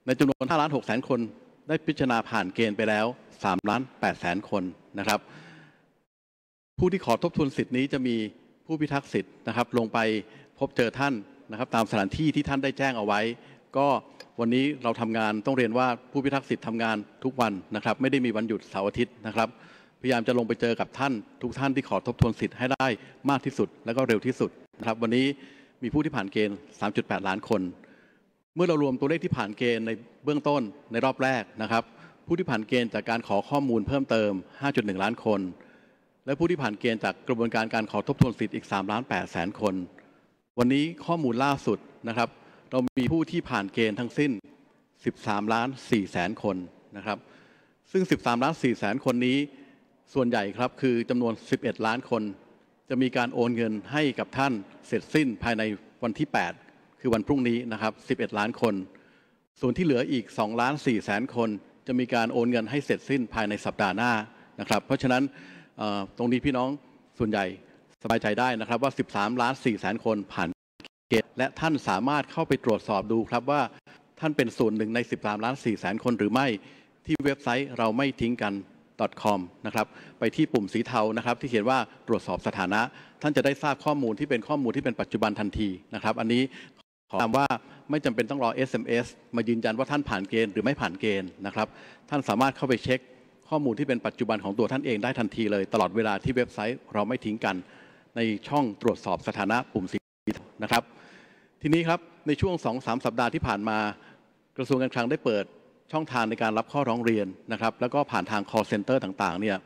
ในจำนวน5ล้าน6แสนคน ได้พิจารณาผ่านเกณฑ์ไปแล้ว3ล้าน8แสนคนนะครับ ผู้ที่ขอทบทวนสิทธิ์นี้จะมีผู้พิทักษ์สิทธิ์นะครับลงไปพบเจอท่านนะครับตามสถานที่ที่ท่านได้แจ้งเอาไว้ ก็วันนี้เราทำงานต้องเรียนว่าผู้พิทักษ์สิทธิ์ทำงานทุกวันนะครับ ไม่ได้มีวันหยุดเสาร์อาทิตย์นะครับ พยายามจะลงไปเจอกับท่าน ทุกท่านที่ขอทบทวนสิทธิ์ให้ได้มากที่สุด และก็เร็วที่สุดนะครับ วันนี้มีผู้ที่ผ่านเกณฑ์ 3.8 ล้านคน เมื่อเรารวมตัวเลขที่ผ่านเกณฑ์ในเบื้องต้นในรอบแรกนะครับ ผู้ที่ผ่านเกณฑ์จากการขอข้อมูลเพิ่มเติม 5.1 ล้านคนและผู้ที่ผ่านเกณฑ์จากกระบวนการการขอทบทวนสิทธิ์อีก3ล้าน8แสนคน วันนี้ข้อมูลล่าสุดนะครับ เรามีผู้ที่ผ่านเกณฑ์ทั้งสิ้น13ล้าน4แสนคนนะครับซึ่ง 13ล้าน4แสนคนนี้ส่วนใหญ่ครับคือจำนวน 11 ล้านคน จะมีการโอนเงินให้กับท่านเสร็จสิ้นภายในวันที่ 8 คือวันพรุ่งนี้นะครับ11 ล้านคนส่วนที่เหลืออีก2ล้าน4แสนคน จะมีการโอนเงินให้เสร็จสิ้นภายในสัปดาห์หน้านะครับ เพราะฉะนั้นตรงนี้พี่น้องส่วนใหญ่สบายใจได้นะครับว่า 13 ล้าน4แสนคนผ่านเกณฑ์และท่านสามารถเข้าไปตรวจสอบดูครับว่าท่านเป็นส่วนหนึ่งใน 13 ล้าน4แสนคนหรือไม่ที่เว็บไซต์เราไม่ทิ้งกัน .com นะครับไปที่ปุ่มสีเทานะครับที่เขียนว่าตรวจสอบสถานะ ท่านจะได้ทราบข้อมูลที่เป็นข้อมูลที่เป็นปัจจุบันทันทีนะครับอันนี้ขอถามว่าไม่จำเป็นต้องรอ SMS มายืนยันว่าท่านผ่านเกณฑ์หรือไม่ผ่านเกณฑ์นะครับท่านสามารถเข้าไปเช็คข้อมูลที่เป็นปัจจุบันของตัวท่านเองได้ทันทีเลย ตลอดเวลาที่เว็บไซต์เราไม่ทิ้งกันในช่องตรวจสอบสถานะปุ่มสีนะครับ ทีนี้ครับ ในช่วง 2-3 สัปดาห์ที่ผ่านมากระทรวงการคลังได้เปิดช่องทางในการรับข้อร้องเรียนนะครับแล้วก็ผ่านทาง call center ต่างๆเนี่ย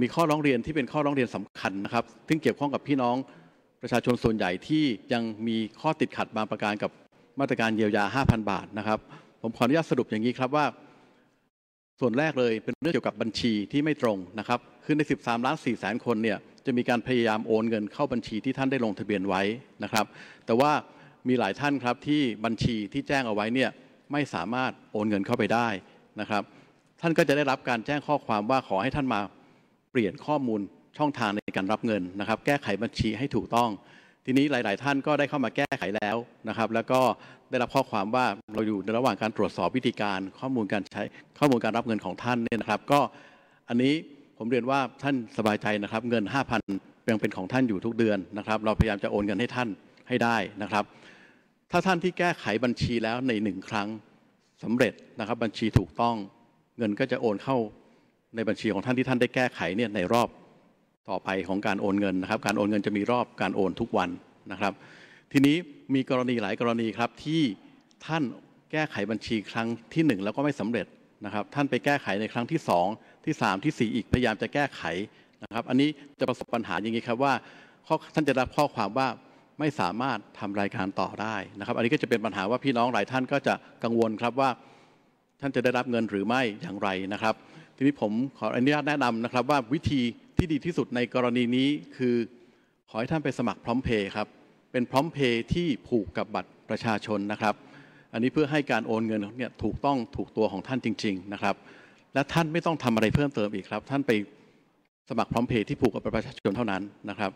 มีข้อร้องเรียนที่เป็นข้อร้องเรียนสำคัญนะครับซึ่งเกี่ยวข้องกับพี่น้องประชาชนส่วนใหญ่ที่ยังมีข้อติดขัดบางประการกับมาตรการเยียวยา5,000บาทนะครับผมขออนุญาตสรุปอย่างนี้ครับว่าส่วนแรกเลยเป็นเรื่องเกี่ยวกับบัญชีที่ไม่ตรงนะครับคือใน 13 ล้าน4แสนคนเนี่ยจะมีการพยายามโอนเงินเข้าบัญชีที่ท่านได้ลงทะเบียนไว้นะครับ แต่ว่ามีหลายท่านครับที่บัญชีที่แจ้งเอาไว้เนี่ยไม่สามารถโอนเงินเข้าไปได้นะครับท่านก็จะได้รับการแจ้งข้อความว่าขอให้ท่านมาเปลี่ยนข้อมูลช่องทางในการรับเงินนะครับ แก้ไขบัญชีให้ถูกต้องทีนี้หลาย ๆ ท่านก็ได้เข้ามาแก้ไขแล้วนะครับแล้วก็ได้รับข้อความว่าเราอยู่ในระหว่างการตรวจสอบวิธีการ ข้อมูลการใช้ข้อมูลการรับเงินของท่านเนี่ยนะครับก็อันนี้ผมเรียนว่าท่านสบายใจนะครับเงิน 5,000ยังเป็นของท่านอยู่ทุกเดือนนะครับเราพยายามจะโอนเงินให้ท่านให้ได้นะครับ ถ้าท่านที่แก้ไขบัญชีแล้วในหนึ่งครั้งสำเร็จนะครับบัญชีถูกต้องเงินก็จะโอนเข้าในบัญชีของท่านที่ท่านได้แก้ไขเนี่ยในรอบต่อไปของการโอนเงินนะครับ การโอนเงินจะมีรอบการโอนทุกวันนะครับ ทีนี้มีกรณีหลายกรณีครับที่ท่านแก้ไขบัญชีครั้งที่ 1 แล้วก็ไม่สำเร็จนะครับ ท่านไปแก้ไขในครั้งที่2ที่3 ที่ 4 อีกพยายามจะแก้ไขนะครับ อันนี้จะประสบปัญหาอย่างนี้ครับว่าท่านจะรับข้อความว่าไม่สามารถทำรายการต่อได้นะครับ อันนี้ก็จะเป็นปัญหาว่าพี่น้องหลายท่านก็จะกังวลครับว่า ท่านจะได้รับเงินหรือไม่อย่างไรนะครับ ทีนี้ผมขออนุญาตแนะนำนะครับว่าวิธีที่ดีที่สุดในกรณีนี้คือ ขอให้ท่านไปสมัครพร้อมเพย์ครับ เป็นพร้อมเพย์ที่ผูกกับบัตรประชาชนนะครับ อันนี้เพื่อให้การโอนเงินเนี่ยถูกต้องถูกตัวของท่านจริงๆนะครับและท่านไม่ต้องทำอะไรเพิ่มเติมอีกครับท่านไปสมัครพร้อมเพย์ที่ผูกกับบัตรประชาชนเท่านั้นนะครับ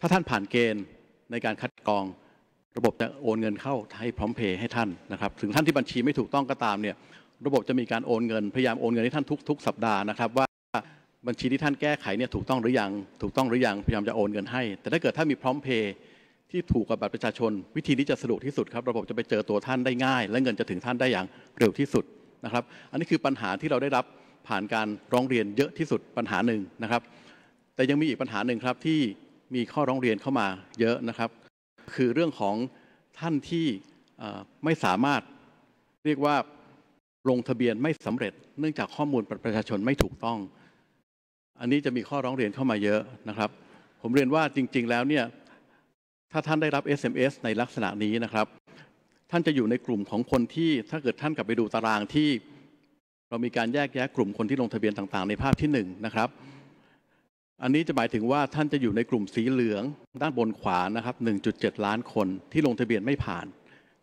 ถ้าท่านผ่านเกณฑ์ในการคัดกรองระบบจะโอนเงินเข้าให้พร้อมเพย์ให้ท่านนะครับ ถึงท่านที่บัญชีไม่ถูกต้องก็ตามเนี่ยระบบจะมีการโอนเงินพยายามโอนเงินให้ท่านทุกๆ สัปดาห์นะครับว่าบัญชีที่ท่านแก้ไขเนี่ยถูกต้องหรือยัง ถูกต้องหรือยังพยายามจะโอนเงินให้ แต่ถ้าเกิดถ้ามีพร้อมเพย์ที่ถูกกับบัตรประชาชน วิธีนี้จะสะดวกที่สุดครับระบบจะไปเจอตัวท่านได้ง่าย และเงินจะถึงท่านได้อย่างเร็วที่สุดนะครับ อันนี้คือปัญหาที่เราได้รับผ่านการร้องเรียนเยอะที่สุดปัญหาหนึ่งนะครับ แต่ยังมีอีกปัญหาหนึ่งครับที่มีข้อร้องเรียนเข้ามาเยอะนะครับ คือเรื่องของท่านที่ไม่สามารถเรียกว่าลงทะเบียนไม่สำเร็จ เนื่องจากข้อมูลประชาชนไม่ถูกต้องอันนี้จะมีข้อร้องเรียนเข้ามาเยอะนะครับ ผมเรียนว่าจริงๆ แล้วเนี่ยถ้าท่านได้รับ SMS ในลักษณะนี้นะครับ ท่านจะอยู่ในกลุ่มของคนที่ ถ้าเกิดท่านกลับไปดูตารางที่เรามีการแยกแยะกลุ่มคนที่ลงทะเบียนต่าง ๆ ในภาพที่1นนะครับ อันนี้จะหมายถึงว่าท่านจะอยู่ในกลุ่มสีเหลืองด้านบนขวานะครับ1.7ล้านคนที่ลงทะเบียนไม่ผ่าน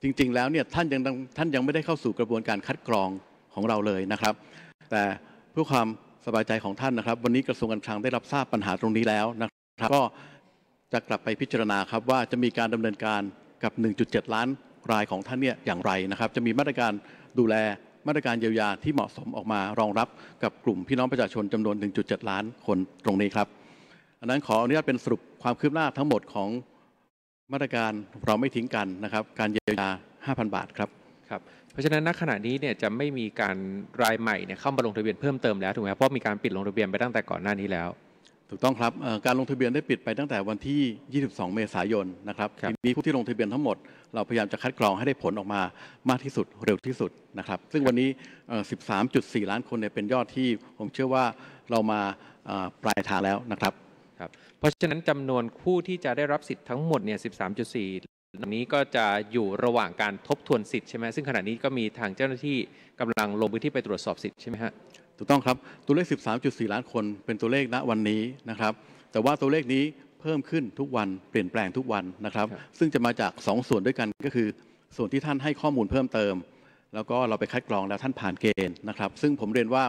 จริงๆ แล้วเนี่ยท่านยังท่านยังไม่ได้เข้าสู่กระบวนการคัดกรองของเราเลยนะครับ แต่เพื่อความสบายใจของท่านนะครับวันนี้กระทรวงการคลังได้รับทราบปัญหาตรงนี้แล้วนะครับก็จะกลับไปพิจารณาครับว่าจะมีการดำเนินการกับ 1.7 ล้านรายของท่านเนี่ยอย่างไรนะครับ จะมีมาตรการดูแลมาตรการเยียวยาที่เหมาะสมออกมารองรับกับกลุ่มพี่น้องประชาชนจำนวน 1.7 ล้านคนตรงนี้ครับอันนั้นขออนุญาตเป็นสรุปความคืบหน้าทั้งหมดของมาตรการเราไม่ทิ้งกันนะครับ การเยียวยา 5,000 บาทครับครับเพราะฉะนั้นณขณะนี้เนี่ยจะไม่มีการรายใหม่เนี่ยเข้ามาลงทะเบียนเพิ่มเติมแล้วถูกไหมเพราะมีการปิดลงทะเบียนไปตั้งแต่ก่อนหน้านี้แล้ว ถูกต้องครับการลงทะเบียนได้ปิดไปตั้งแต่วันที่ 22 เมษายนนะครับทีนี้ผู้ที่ลงทะเบียนทั้งหมด เราพยายามจะคัดกรองให้ได้ผลออกมามากที่สุดเร็วที่สุดนะครับซึ่งวันนี้ 13.4 ล้านคนเนี่ยเป็นยอดที่ผมเชื่อว่าเรามาปลายทางแล้วนะครับครับ เพราะฉะนั้นจำนวนผู้ที่จะได้รับสิทธิ์ทั้งหมดเนี่ย 13.4งนี้ก็จะอยู่ระหว่างการทบทวนสิทธิ์ใช่ไหมซึ่งขณะนี้ก็มีทางเจ้าหน้าที่กำลังลงพื้นที่ไปตรวจสอบสิทธิ์ใช่ไหมฮะถูกต้องครับตัวเลข 13.4 ล้านคนเป็นตัวเลขณวันนี้นะครับแต่ว่าตัวเลขนี้เพิ่มขึ้นทุกวันเปลี่ยนแปลงทุกวันนะครับ ซึ่งจะมาจาก 2 ส่วนด้วยกันก็คือ ส่วนที่ท่านให้ข้อมูลเพิ่มเติม แล้วก็เราไปคัดกรองแล้วท่านผ่านเกณฑ์นะครับซึ่งผมเรียนว่า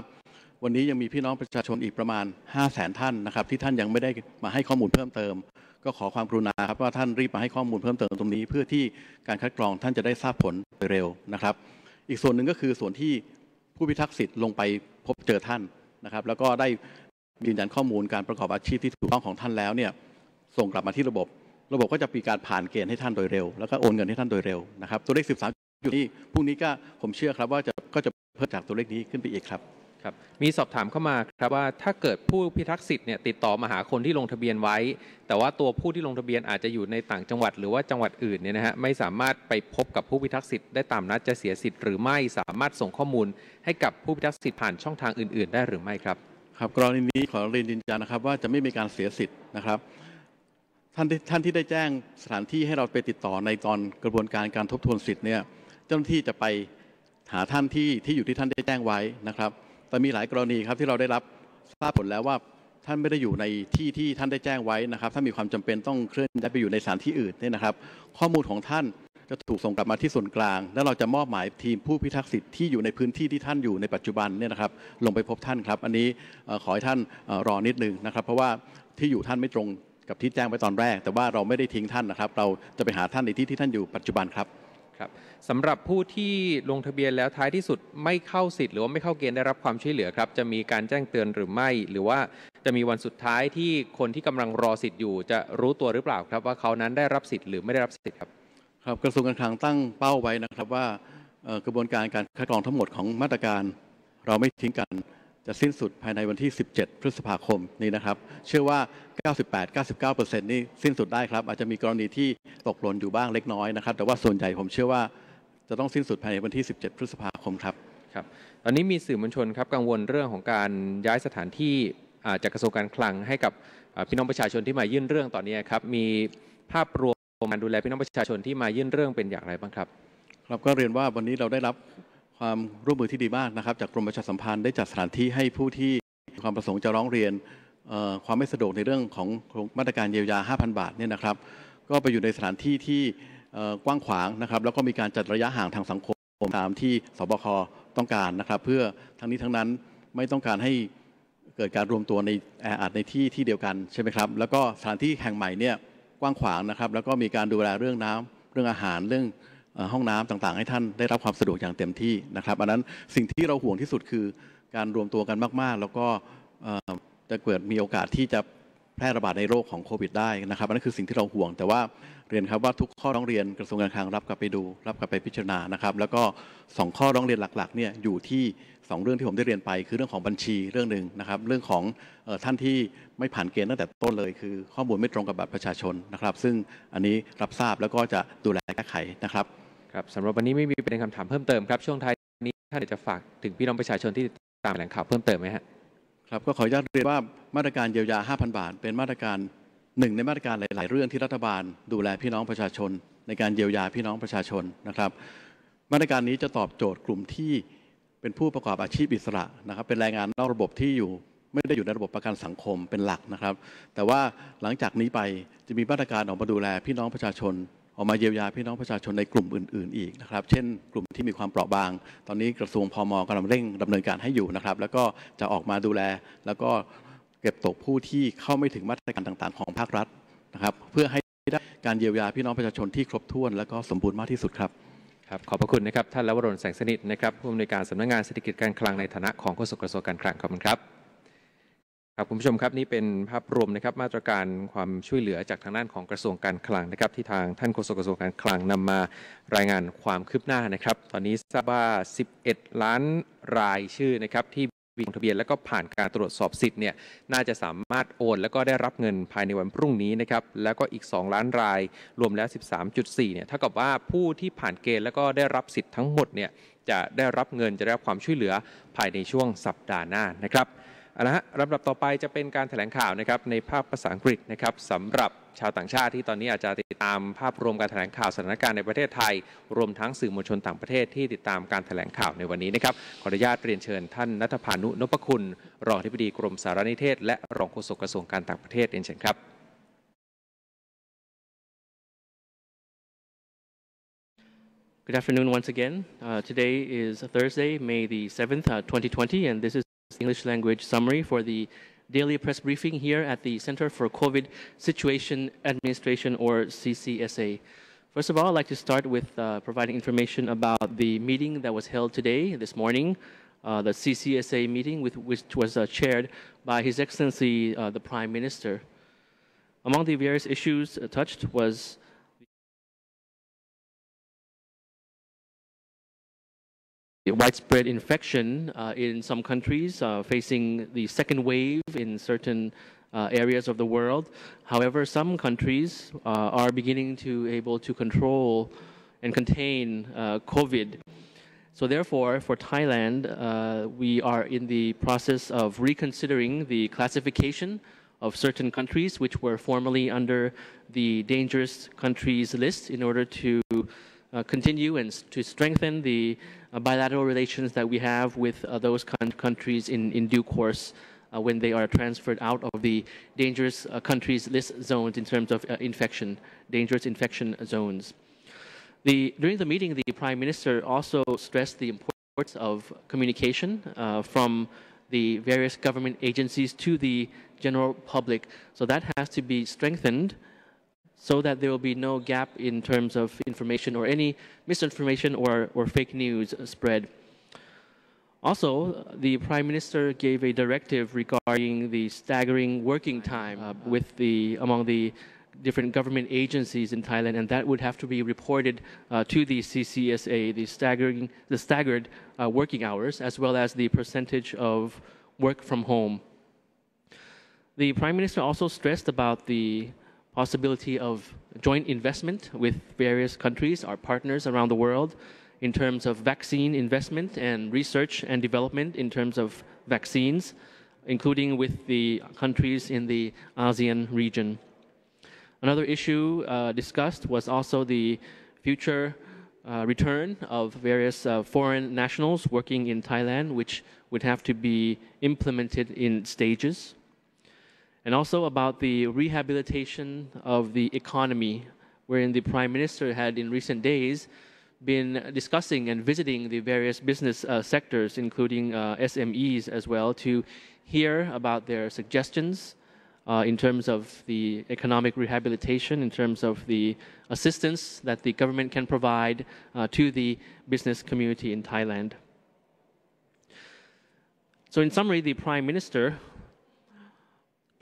วันนี้ยังมีพี่น้องประชาชนอีกประมาณ5 0 0 0 0 0 ท่านนะครับที่ท่านยังไม่ได้มาให้ข้อมูลเพิ่มเติมก็ขอความกรุณาครับว่าท่านรีบมาให้ข้อมูลเพิ่มเติมตรงนี้ เพื่อที่การคัดกรองท่านจะได้ทราบผลโดยเร็วนะครับ อีกส่วนหนึ่งก็คือส่วนที่ผู้พิทักษ์สิทธิ์ลงไปพบเจอท่านนะครับ แล้วก็ได้ยืนยันข้อมูลการประกอบอาชีพที่ถูกต้องของท่านแล้วเนี่ยส่งกลับมาที่ระบบ ระบบก็จะมีการผ่านเกณฑ์ให้ท่านโดยเร็วแล้วก็โอนเงินให้ท่านโดยเร็วนะครับ ตัวเลข 13อยู่นี่พรุ่งนี้ก็ผมเชื่อครับว่าจะก็จะเพิ่มจากตัวเลขนี้ขึ้นไปอีกครับครับมีสอบถามเข้ามาครับว่า ถ้าเกิดผู้พิทักษ์สิทธิ์เนี่ยติดต่อมาหาคนที่ลงทะเบียนไว้ แต่ว่าตัวผู้ที่ลงทะเบียนอาจจะอยู่ในต่างจังหวัดหรือว่าจังหวัดอื่นเนี่ยนะฮะไม่สามารถไปพบกับผู้พิทักษ์สิทธิ์ได้ตามนัด จะเสียสิทธิ์หรือไม่สามารถส่งข้อมูลให้กับผู้พิทักษ์สิทธิ์ผ่านช่องทางอื่นๆ ได้หรือไม่ครับ ครับ กรณีนี้ขอเรียนยืนยันนะครับว่าจะไม่มีการเสียสิทธิ์นะครับ ท่านท่านที่ได้แจ้งสถานที่ให้เราไปติดต่อในตอนกระบวนการการทบทวนสิทธิ์เนี่ยเจ้าหน้าที่จะไปหาท่านที่ที่อยู่ที่ท่านได้แจ้งไว้นะครับแต่มีหลายกรณีครับที่เราได้รับทราบผลแล้วว่า ท่านไม่ได้อยู่ในที่ที่ท่านได้แจ้งไว้นะครับถ้ามีความจำเป็นต้องเคลื่อนย้ายไปอยู่ในสถานที่อื่นนี่นะครับข้อมูลของท่านจะถูกส่งกลับมาที่ส่วนกลาง แล้วเราจะมอบหมายทีมผู้พิทักษ์สิทธิ์ที่อยู่ในพื้นที่ที่ท่านอยู่ในปัจจุบันเนี่ยนะครับลงไปพบท่านครับ อันนี้ขอให้ท่านรอนิดนึงนะครับ เพราะว่าที่อยู่ท่านไม่ตรงกับที่แจ้งไว้ตอนแรก แต่ว่าเราไม่ได้ทิ้งท่านนะครับ เราจะไปหาท่านในที่ที่ท่านอยู่ปัจจุบันครับครับสำหรับผู้ที่ลงทะเบียนแล้วท้ายที่สุดไม่เข้าสิทธิ์หรือว่าไม่เข้าเกณฑ์ได้รับความช่วยเหลือครับจะมีการแจ้งเตือนหรือไม่หรือว่าจะมีวันสุดท้ายที่คนที่กำลังรอสิทธิ์อยู่ จะรู้ตัวหรือเปล่าครับ ว่าเขานั้นได้รับสิทธิ์หรือไม่ได้รับสิทธิ์ครับครับกระทรวงการคลังตั้งเป้าไว้นะครับว่า กระบวนการการคัดกรองทั้งหมดของมาตรการเราไม่ทิ้งกันจะสิ้นสุดภายในวันที่ 17 พฤษภาคมนี้นะครับ เชื่อว่า 98-99%นี่สิ้นสุดได้ครับ อาจจะมีกรณีที่ตกหล่นอยู่บ้างเล็กน้อยนะครับ แต่ว่าส่วนใหญ่ผมเชื่อว่าจะต้องสิ้นสุดภายในวันที่ 17 พฤษภาคมครับครับตอนนี้มีสื่อมวลชนครับกังวลเรื่องของการย้ายสถานที่จากกระทรวงการคลังให้กับพี่น้องประชาชนที่มายื่นเรื่องตอนนี้ครับ มีภาพรวมการดูแลพี่น้องประชาชนที่มายื่นเรื่องเป็นอย่างไรบ้างครับครับก็เรียนว่าวันนี้เราได้รับความร่วมมือที่ดีมากนะครับจากกรมประชาสัมพันธ์ได้จัดสถานที่ให้ผู้ที่มีความประสงค์จะร้องเรียนความไม่สะดวกในเรื่องของมาตรการเยียวยา 5,000 บาทเนี่ยนะครับ ก็ไปอยู่ในสถานที่ที่กว้างขวางนะครับ แล้วก็มีการจัดระยะห่างทางสังคมตามที่สบคต้องการนะครับเพื่อทั้งนี้ทั้งนั้นไม่ต้องการให้เกิดการรวมตัวในแออัดในที่ที่เดียวกันใช่ไหมครับแล้วก็สถานที่แห่งใหม่เนี่ยกว้างขวางนะครับแล้วก็มีการดูแลเรื่องน้ำ เรื่องอาหารเรื่องห้องน้ำต่าง ๆ ให้ท่านได้รับความสะดวกอย่างเต็มที่นะครับ อันนั้นสิ่งที่เราห่วงที่สุดคือการรวมตัวกันมากๆแล้วก็จะเกิดมีโอกาสที่จะแพร่ระบาดในโรคของโควิดได้นะครับอันนั้นคือสิ่งที่เราห่วงแต่ว่าเรียนครับว่าทุกข้อร้องเรียนกระทรวงการคลังรับกลับไปดู รับกลับไปพิจารณานะครับแล้วก็ 2 ข้อร้องเรียนหลักๆเนี่ยอยู่ที่ 2 เรื่องที่ผมได้เรียนไป คือเรื่องของบัญชีเรื่องหนึ่งนะครับ เรื่องของท่านที่ไม่ผ่านเกณฑ์ตั้งแต่ต้นเลยคือข้อมูลไม่ตรงกับบัตรประชาชนนะครับ ซึ่งอันนี้รับทราบแล้วก็จะดูแลแก้ไขนะครับครับสำหรับวันนี้ไม่มีประเด็นคำถามเพิ่มเติมครับ ช่วงท้ายนี้ท่านจะฝากถึงพี่น้องประชาชนที่ตามแหล่งข่าวเพิ่มเติมไหมครับก็ขออนุญาตเรียนว่ามาตรการเยียวยา 5,000 บาท เป็นมาตรการหนึ่งในมาตรการหลาย ๆ เรื่องที่รัฐบาล ดูแลพี่น้องประชาชน ในการเยียวยาพี่น้องประชาชนนะครับ มาตรการนี้จะตอบโจทย์กลุ่มที่เป็นผู้ประกอบอาชีพอิสระนะครับ เป็นแรงงานนอกระบบที่อยู่ ไม่ได้อยู่ในระบบประกันสังคมเป็นหลักนะครับ แต่ว่าหลังจากนี้ไปจะมีมาตรการออกมาดูแลพี่น้องประชาชนออกมาเยียวยาพี่น้องประชาชนในกลุ่มอื่นๆอีกนะครับเช่น กลุ่มที่มีความเปราะบาง ตอนนี้กระทรวงพมกำลังเร่งดำเนินการให้อยู่นะครับแล้วก็จะออกมาดูแล แล้วก็เก็บตกผู้ที่เข้าไม่ถึงมาตรการต่าง ๆ ของภาครัฐนะครับเพื่อให้ได้การเยียวยาพี่น้องประชาชนที่ครบถ้วน และก็สมบูรณ์มากที่สุดครับครับขอบพระคุณนะครับท่านลวรนแสงสนิทนะครับผู้อำนวยการสำนักงงานเศรษฐกิจการคลังในฐานะของโฆษกกระทรวงการคลังขอบคุณครับครับคุณผู้ชมครับนี่เป็นภาพรวมนะครับมาตรการความช่วยเหลือจากทางด้านของกระทรวงการคลังนะครับที่ทางท่านโฆษกกระทรวงการคลังนำมารายงานความคืบหน้านะครับ ตอนนี้ทราบว่า11 ล้านรายชื่อนะครับที่ลงทะเบียนแล้วก็ผ่านการตรวจสอบสิทธิ์เนี่ยน่าจะสามารถโอน แล้วก็ได้รับเงินภายในวันพรุ่งนี้นะครับแล้วก็อีก 2 ล้านรายรวมแล้ว 13.4เนี่ยเท่ากับว่าผู้ที่ผ่านเกณฑ์แล้วก็ได้รับสิทธิ์ทั้งหมดเนี่ยจะได้รับเงินจะได้รับความช่วยเหลือภายในช่วงสัปดาห์หน้านะครับนะฮะลำดับต่อไปจะเป็นการถแถลงข่าวนะครับในภาพภาษาอังกฤษนะครับสำหรับชาวต่างชาติที่ตอนนี้อาจจะติดตามภาพรวมการถแถลงข่าวสถานการณ์ในประเทศไทย รวมทั้งสื่อมวลชนต่างประเทศที่ติดตามการถแถลงข่าวในวันนี้นะครับขออนุญาตเรียนเชิญท่านนัทพานุนพคุณรองอธิบดีกรมสารนิเทศ และรองโฆษกกระทรวงการต่างประเทศเรียนเชิญครับ Good afternoon once again. Uh, today is Thursday, May the 7th, uh, 2020, and this is English language summary for the daily press briefing here at the Center for COVID Situation Administration, or CCSA. First of all, I'd like to start with uh, providing information about the meeting that was held today, this morning, uh, the CCSA meeting, with, which was uh, chaired by His Excellency uh, the Prime Minister. Among the various issues uh, touched was widespread infection uh, in some countries, uh, facing the second wave in certain uh, areas of the world. However, some countries uh, are beginning to able to control and contain uh, COVID. So therefore, for Thailand, uh, we are in the process of reconsidering the classification of certain countries which were formerly under the dangerous countries list in order to continue and to strengthen the uh, bilateral relations that we have with uh, those countries in, in due course uh, when they are transferred out of the dangerous countries list zones in terms of infection, dangerous infection zones. The, during the meeting, the Prime Minister also stressed the importance of communication from the various government agencies to the general public. So that has to be strengthened so that there will be no gap in terms of information or any misinformation or, or fake news spread. Also, the Prime Minister gave a directive regarding the staggering working time uh, with the, among the different government agencies in Thailand, and that would have to be reported uh, to the CCSA, the, staggering, the staggered uh, working hours, as well as the percentage of work from home. The Prime Minister also stressed about the possibility of joint investment with various countries, our partners around the world, in terms of vaccine investment and research and development in terms of vaccines, including with the countries in the ASEAN region. Another issue uh, discussed was also the future uh, return of various uh, foreign nationals working in Thailand, which would have to be implemented in stages and also about the rehabilitation of the economy, wherein the Prime Minister had in recent days been discussing and visiting the various business uh, sectors, including uh, SMEs as well, to hear about their suggestions uh, in terms of the economic rehabilitation, in terms of the assistance that the government can provide uh, to the business community in Thailand. So, in summary, the Prime Minister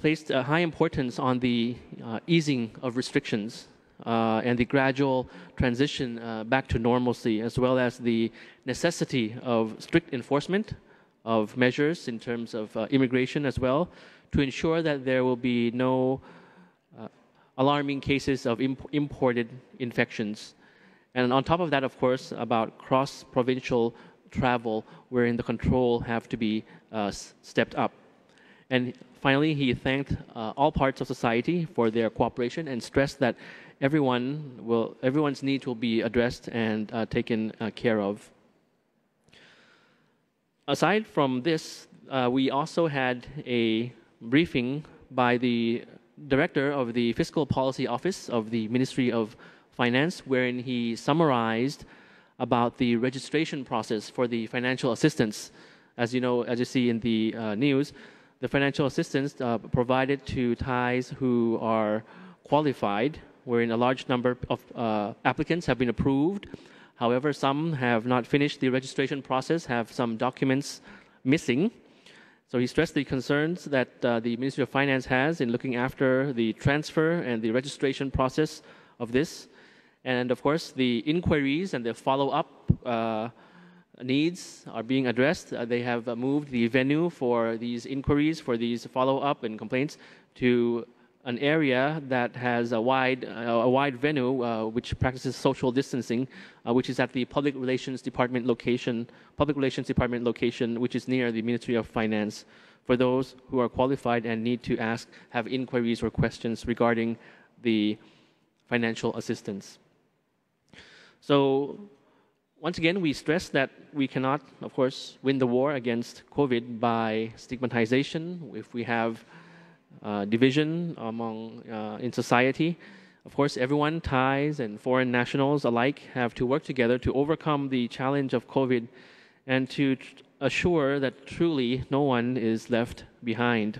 placed a high importance on the uh, easing of restrictions uh, and the gradual transition uh, back to normalcy, as well as the necessity of strict enforcement of measures in terms of uh, immigration as well, to ensure that there will be no uh, alarming cases of imp imported infections. And on top of that, of course, about cross provincial travel, wherein the control have to be uh, stepped up. And finally, he thanked uh, all parts of society for their cooperation and stressed that everyone will, everyone's needs will be addressed and uh, taken uh, care of. Aside from this, uh, we also had a briefing by the director of the Fiscal Policy Office of the Ministry of Finance, wherein he summarized about the registration process for the financial assistance. As you know, as you see in the uh, news, the financial assistance uh, provided to Thais who are qualified, wherein a large number of uh, applicants have been approved. However, some have not finished the registration process, have some documents missing. So he stressed the concerns that uh, the Ministry of Finance has in looking after the transfer and the registration process of this. And of course, the inquiries and the follow up uh, needs are being addressed. Uh, they have uh, moved the venue for these inquiries, for these follow-up and complaints, to an area that has a wide, uh, a wide venue uh, which practices social distancing, uh, which is at the Public Relations Department location, Public Relations Department location, which is near the Ministry of Finance. For those who are qualified and need to ask, have inquiries or questions regarding the financial assistance. So once again, we stress that we cannot, of course, win the war against COVID by stigmatization. If we have uh, division among uh, in society, of course, everyone, Thais and foreign nationals alike, have to work together to overcome the challenge of COVID and to assure that truly no one is left behind.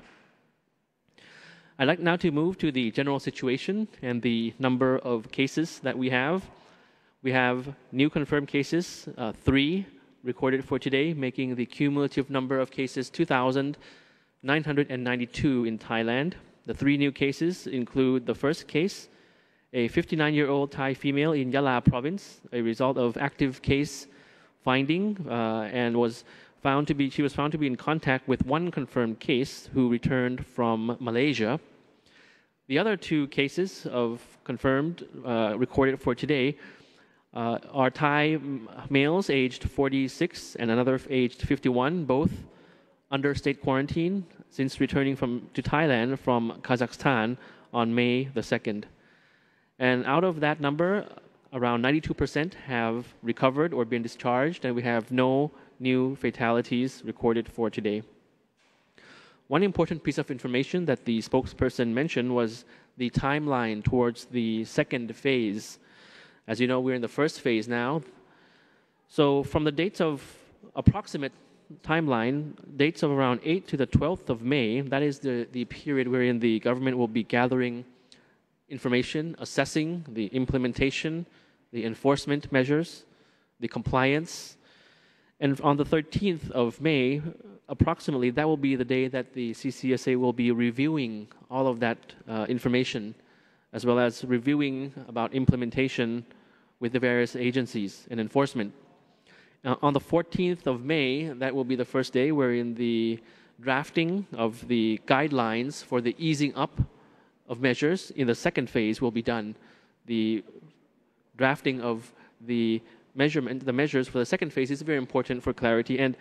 I'd like now to move to the general situation and the number of cases that we have. We have new confirmed cases, uh, three recorded for today, making the cumulative number of cases 2,992 in Thailand. The three new cases include the first case, a 59 year old Thai female in Yala province, a result of active case finding, uh, and was found to be, she was found to be in contact with one confirmed case who returned from Malaysia. The other two cases of confirmed uh, recorded for today uh, are Thai males aged 46 and another aged 51, both under state quarantine since returning from, to Thailand from Kazakhstan on May the 2nd. And out of that number, around 92% have recovered or been discharged, and we have no new fatalities recorded for today. One important piece of information that the spokesperson mentioned was the timeline towards the second phase as you know, we're in the first phase now. So from the dates of approximate timeline, dates of around 8 to the 12th of May, that is the, the period wherein the government will be gathering information, assessing the implementation, the enforcement measures, the compliance. And on the 13th of May, approximately, that will be the day that the CCSA will be reviewing all of that uh, information, as well as reviewing about implementation with the various agencies and enforcement. Uh, on the 14th of May, that will be the first day, we're in the drafting of the guidelines for the easing up of measures. In the second phase will be done the drafting of the measurement, the measures for the second phase is very important for clarity. And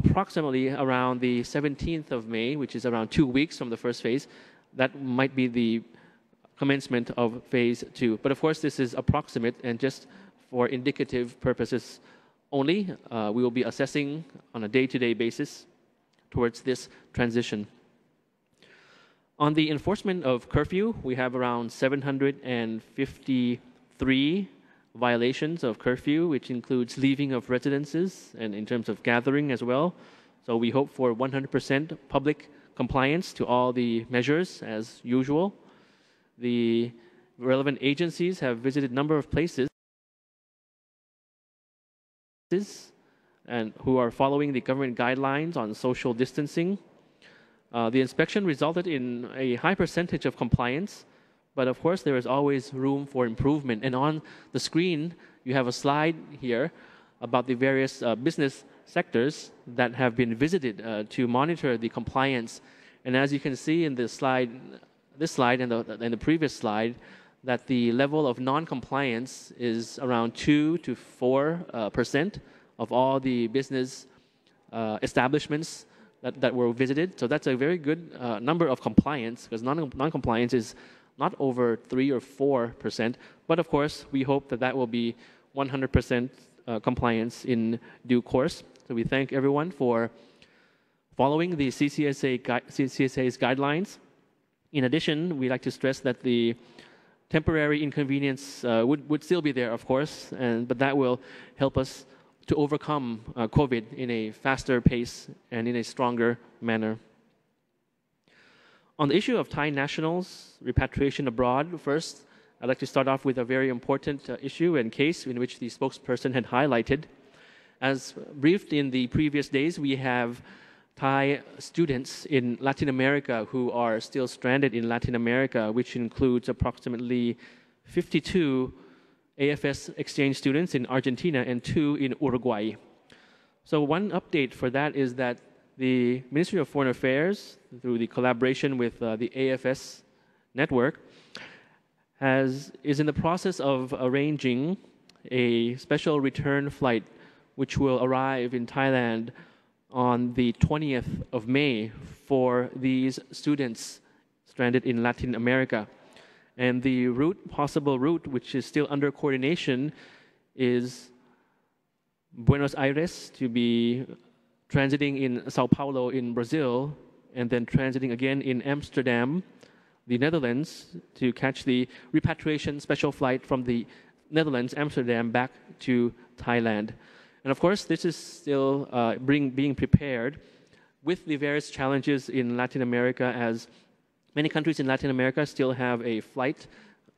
approximately around the 17th of May, which is around two weeks from the first phase, that might be the commencement of phase two. But of course, this is approximate and just for indicative purposes only. Uh, we will be assessing on a day to day basis towards this transition. On the enforcement of curfew, we have around 753 violations of curfew, which includes leaving of residences and in terms of gathering as well. So we hope for 100% public compliance to all the measures as usual. The relevant agencies have visited a number of places and who are following the government guidelines on social distancing. Uh, the inspection resulted in a high percentage of compliance, but of course there is always room for improvement. And on the screen, you have a slide here about the various uh, business sectors that have been visited uh, to monitor the compliance. And as you can see in the slide this slide and the, and the previous slide that the level of non-compliance is around 2 to 4 uh, percent of all the business uh, establishments that, that were visited. So that's a very good uh, number of compliance because non- compliance is not over 3 or 4 percent. But of course, we hope that that will be 100 percent uh, compliance in due course. So we thank everyone for following the CCSA, CCSA's guidelines in addition, we like to stress that the temporary inconvenience uh, would, would still be there, of course, and, but that will help us to overcome uh, COVID in a faster pace and in a stronger manner. On the issue of Thai nationals, repatriation abroad, first, I'd like to start off with a very important uh, issue and case in which the spokesperson had highlighted. As briefed in the previous days, we have Thai students in Latin America who are still stranded in Latin America, which includes approximately 52 AFS exchange students in Argentina and two in Uruguay. So, one update for that is that the Ministry of Foreign Affairs, through the collaboration with uh, the AFS network, has, is in the process of arranging a special return flight which will arrive in Thailand on the 20th of May for these students stranded in Latin America. And the route, possible route, which is still under coordination, is Buenos Aires to be transiting in Sao Paulo in Brazil, and then transiting again in Amsterdam, the Netherlands, to catch the repatriation special flight from the Netherlands, Amsterdam, back to Thailand. And of course, this is still uh, bring, being prepared with the various challenges in Latin America, as many countries in Latin America still have a flight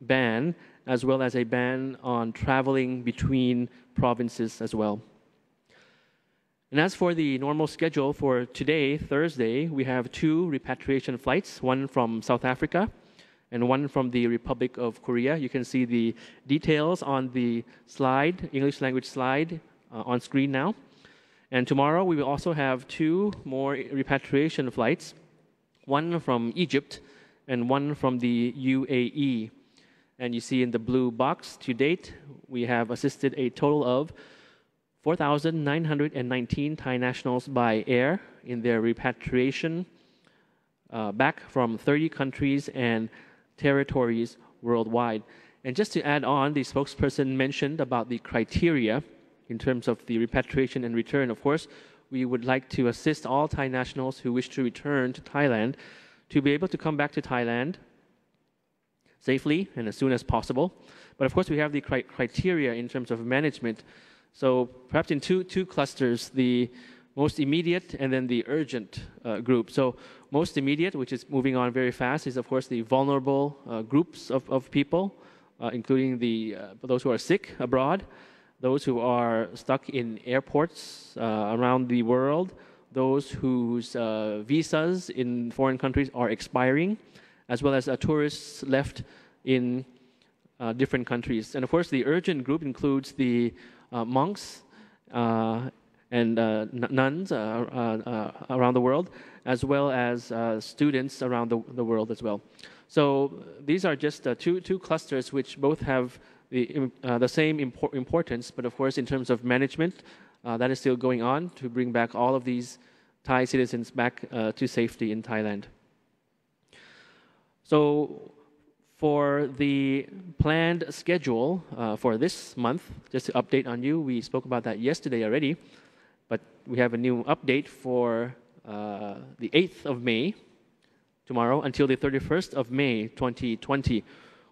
ban, as well as a ban on traveling between provinces as well. And as for the normal schedule for today, Thursday, we have two repatriation flights, one from South Africa and one from the Republic of Korea. You can see the details on the slide, English language slide uh, on screen now. And tomorrow we will also have two more repatriation flights, one from Egypt and one from the UAE. And you see in the blue box, to date, we have assisted a total of 4,919 Thai nationals by air in their repatriation uh, back from 30 countries and territories worldwide. And just to add on, the spokesperson mentioned about the criteria in terms of the repatriation and return, of course, we would like to assist all Thai nationals who wish to return to Thailand to be able to come back to Thailand safely and as soon as possible. But of course, we have the cri criteria in terms of management. So perhaps in two, two clusters, the most immediate and then the urgent uh, group. So most immediate, which is moving on very fast, is of course the vulnerable uh, groups of, of people, uh, including the, uh, those who are sick abroad, those who are stuck in airports uh, around the world, those whose uh, visas in foreign countries are expiring, as well as uh, tourists left in different countries. And of course, the urgent group includes the monks and uh, nuns uh, uh, around the world, as well as students around the, the, world as well. So these are just two, two clusters which both have the, uh, the same impor importance, but of course, in terms of management, uh, that is still going on to bring back all of these Thai citizens back uh, to safety in Thailand. So, for the planned schedule uh, for this month, just to update on you, we spoke about that yesterday already, but we have a new update for uh, the 8th of May, tomorrow, until the 31st of May 2020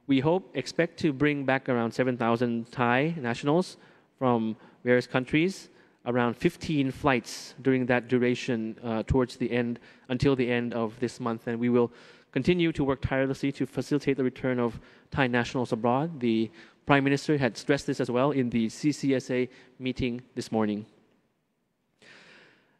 we hope, expect to bring back around 7,000 Thai nationals from various countries, around 15 flights during that duration uh, towards the end, until the end of this month. And we will continue to work tirelessly to facilitate the return of Thai nationals abroad. The Prime Minister had stressed this as well in the CCSA meeting this morning.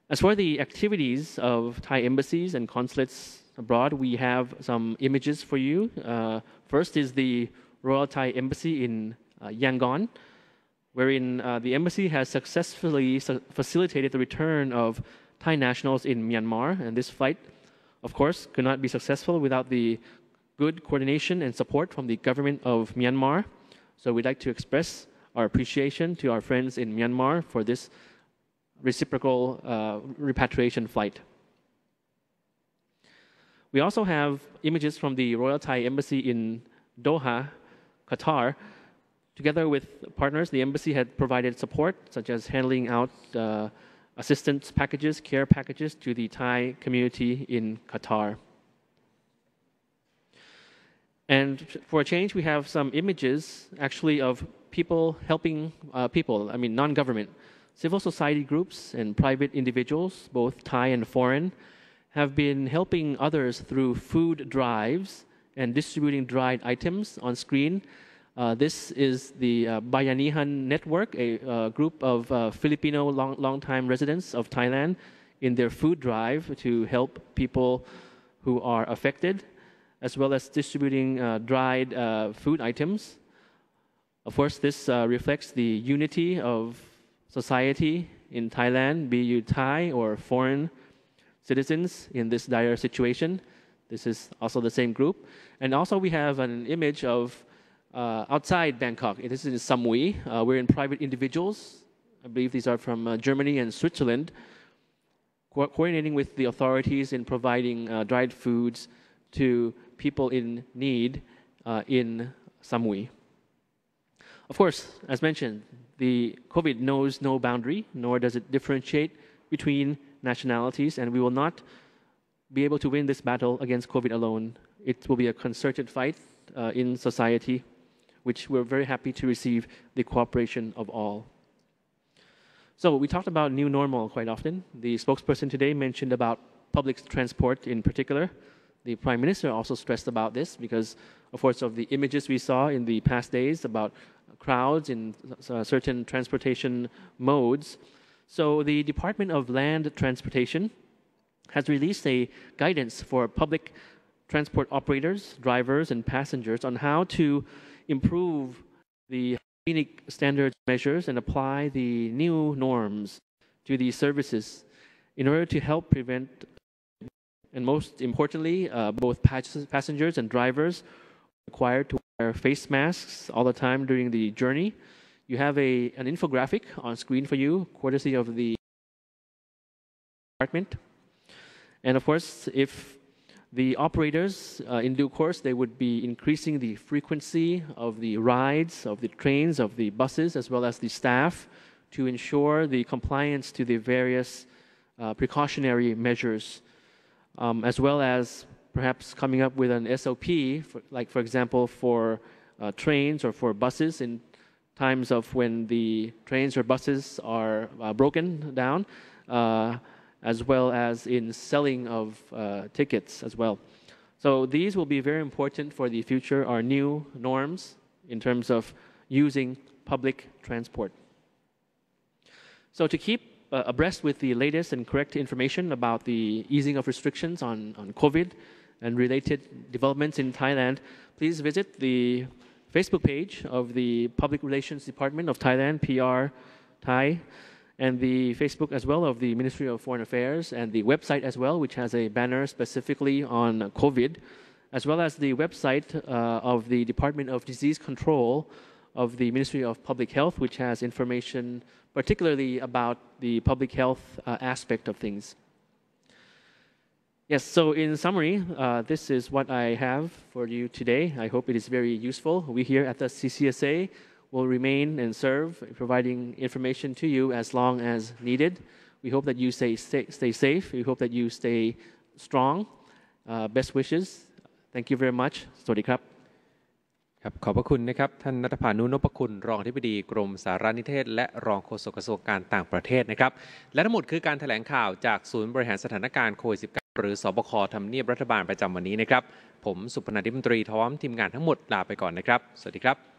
As for the activities of Thai embassies and consulates abroad, we have some images for you. Uh, First is the Royal Thai Embassy in uh, Yangon, wherein uh, the embassy has successfully su- facilitated the return of Thai nationals in Myanmar, and this flight, of course, could not be successful without the good coordination and support from the government of Myanmar. So we'd like to express our appreciation to our friends in Myanmar for this reciprocal uh, repatriation flight. We also have images from the Royal Thai Embassy in Doha, Qatar. Together with partners, the embassy had provided support, such as handling out uh, assistance packages, care packages to the Thai community in Qatar. And for a change, we have some images actually of people helping uh, people, I mean, non government, civil society groups, and private individuals, both Thai and foreign have been helping others through food drives and distributing dried items on screen. Uh, this is the uh, Bayanihan Network, a uh, group of uh, Filipino long longtime residents of Thailand in their food drive to help people who are affected, as well as distributing uh, dried uh, food items. Of course, this reflects the unity of society in Thailand, be you Thai or foreign citizens in this dire situation. This is also the same group. And also we have an image of uh, outside Bangkok. This is in Samui. Uh, we're in private individuals. I believe these are from uh, Germany and Switzerland, co coordinating with the authorities in providing uh, dried foods to people in need uh, in Samui. Of course, as mentioned, the COVID knows no boundary, nor does it differentiate between nationalities, and we will not be able to win this battle against COVID alone. It will be a concerted fight uh, in society, which we're very happy to receive the cooperation of all. So we talked about new normal quite often. The spokesperson today mentioned about public transport in particular. The prime minister also stressed about this because, of course, of the images we saw in the past days about crowds in uh, certain transportation modes, so the Department of Land Transportation has released a guidance for public transport operators, drivers, and passengers on how to improve the hygienic standards measures and apply the new norms to these services in order to help prevent and most importantly, uh, both passengers and drivers required to wear face masks all the time during the journey. You have a, an infographic on screen for you, courtesy of the department. And of course, if the operators, uh, in due course, they would be increasing the frequency of the rides, of the trains, of the buses, as well as the staff to ensure the compliance to the various uh, precautionary measures, um, as well as perhaps coming up with an SOP, for, like for example, for uh, trains or for buses in times of when the trains or buses are uh, broken down, uh, as well as in selling of uh, tickets as well. So these will be very important for the future, our new norms in terms of using public transport. So to keep uh, abreast with the latest and correct information about the easing of restrictions on, on COVID and related developments in Thailand, please visit the Facebook page of the Public Relations Department of Thailand, PR Thai, and the Facebook as well of the Ministry of Foreign Affairs, and the website as well, which has a banner specifically on COVID, as well as the website uh, of the Department of Disease Control of the Ministry of Public Health, which has information particularly about the public health uh, aspect of things. Yes, so in summary, uh, this is what I have for you today. I hope it is very useful. We here at the CCSA will remain and serve, providing information to you as long as needed. We hope that you stay, stay, stay safe. We hope that you stay strong. Uh, best wishes. Thank you very much. สวัสดีครับ ครับ ขอบพระคุณนะครับ ท่านนัทพานุนพคุณรองอธิบดีกรมสารนิเทศ และรองโฆษกกระทรวงการต่างประเทศนะครับ -19 หรือสบคทำเนียบรัฐบาลประจำวันนี้นะครับ ผมสุพนันทิมตรีทอมทีมงานทั้งหมดลาไปก่อนนะครับ สวัสดีครับ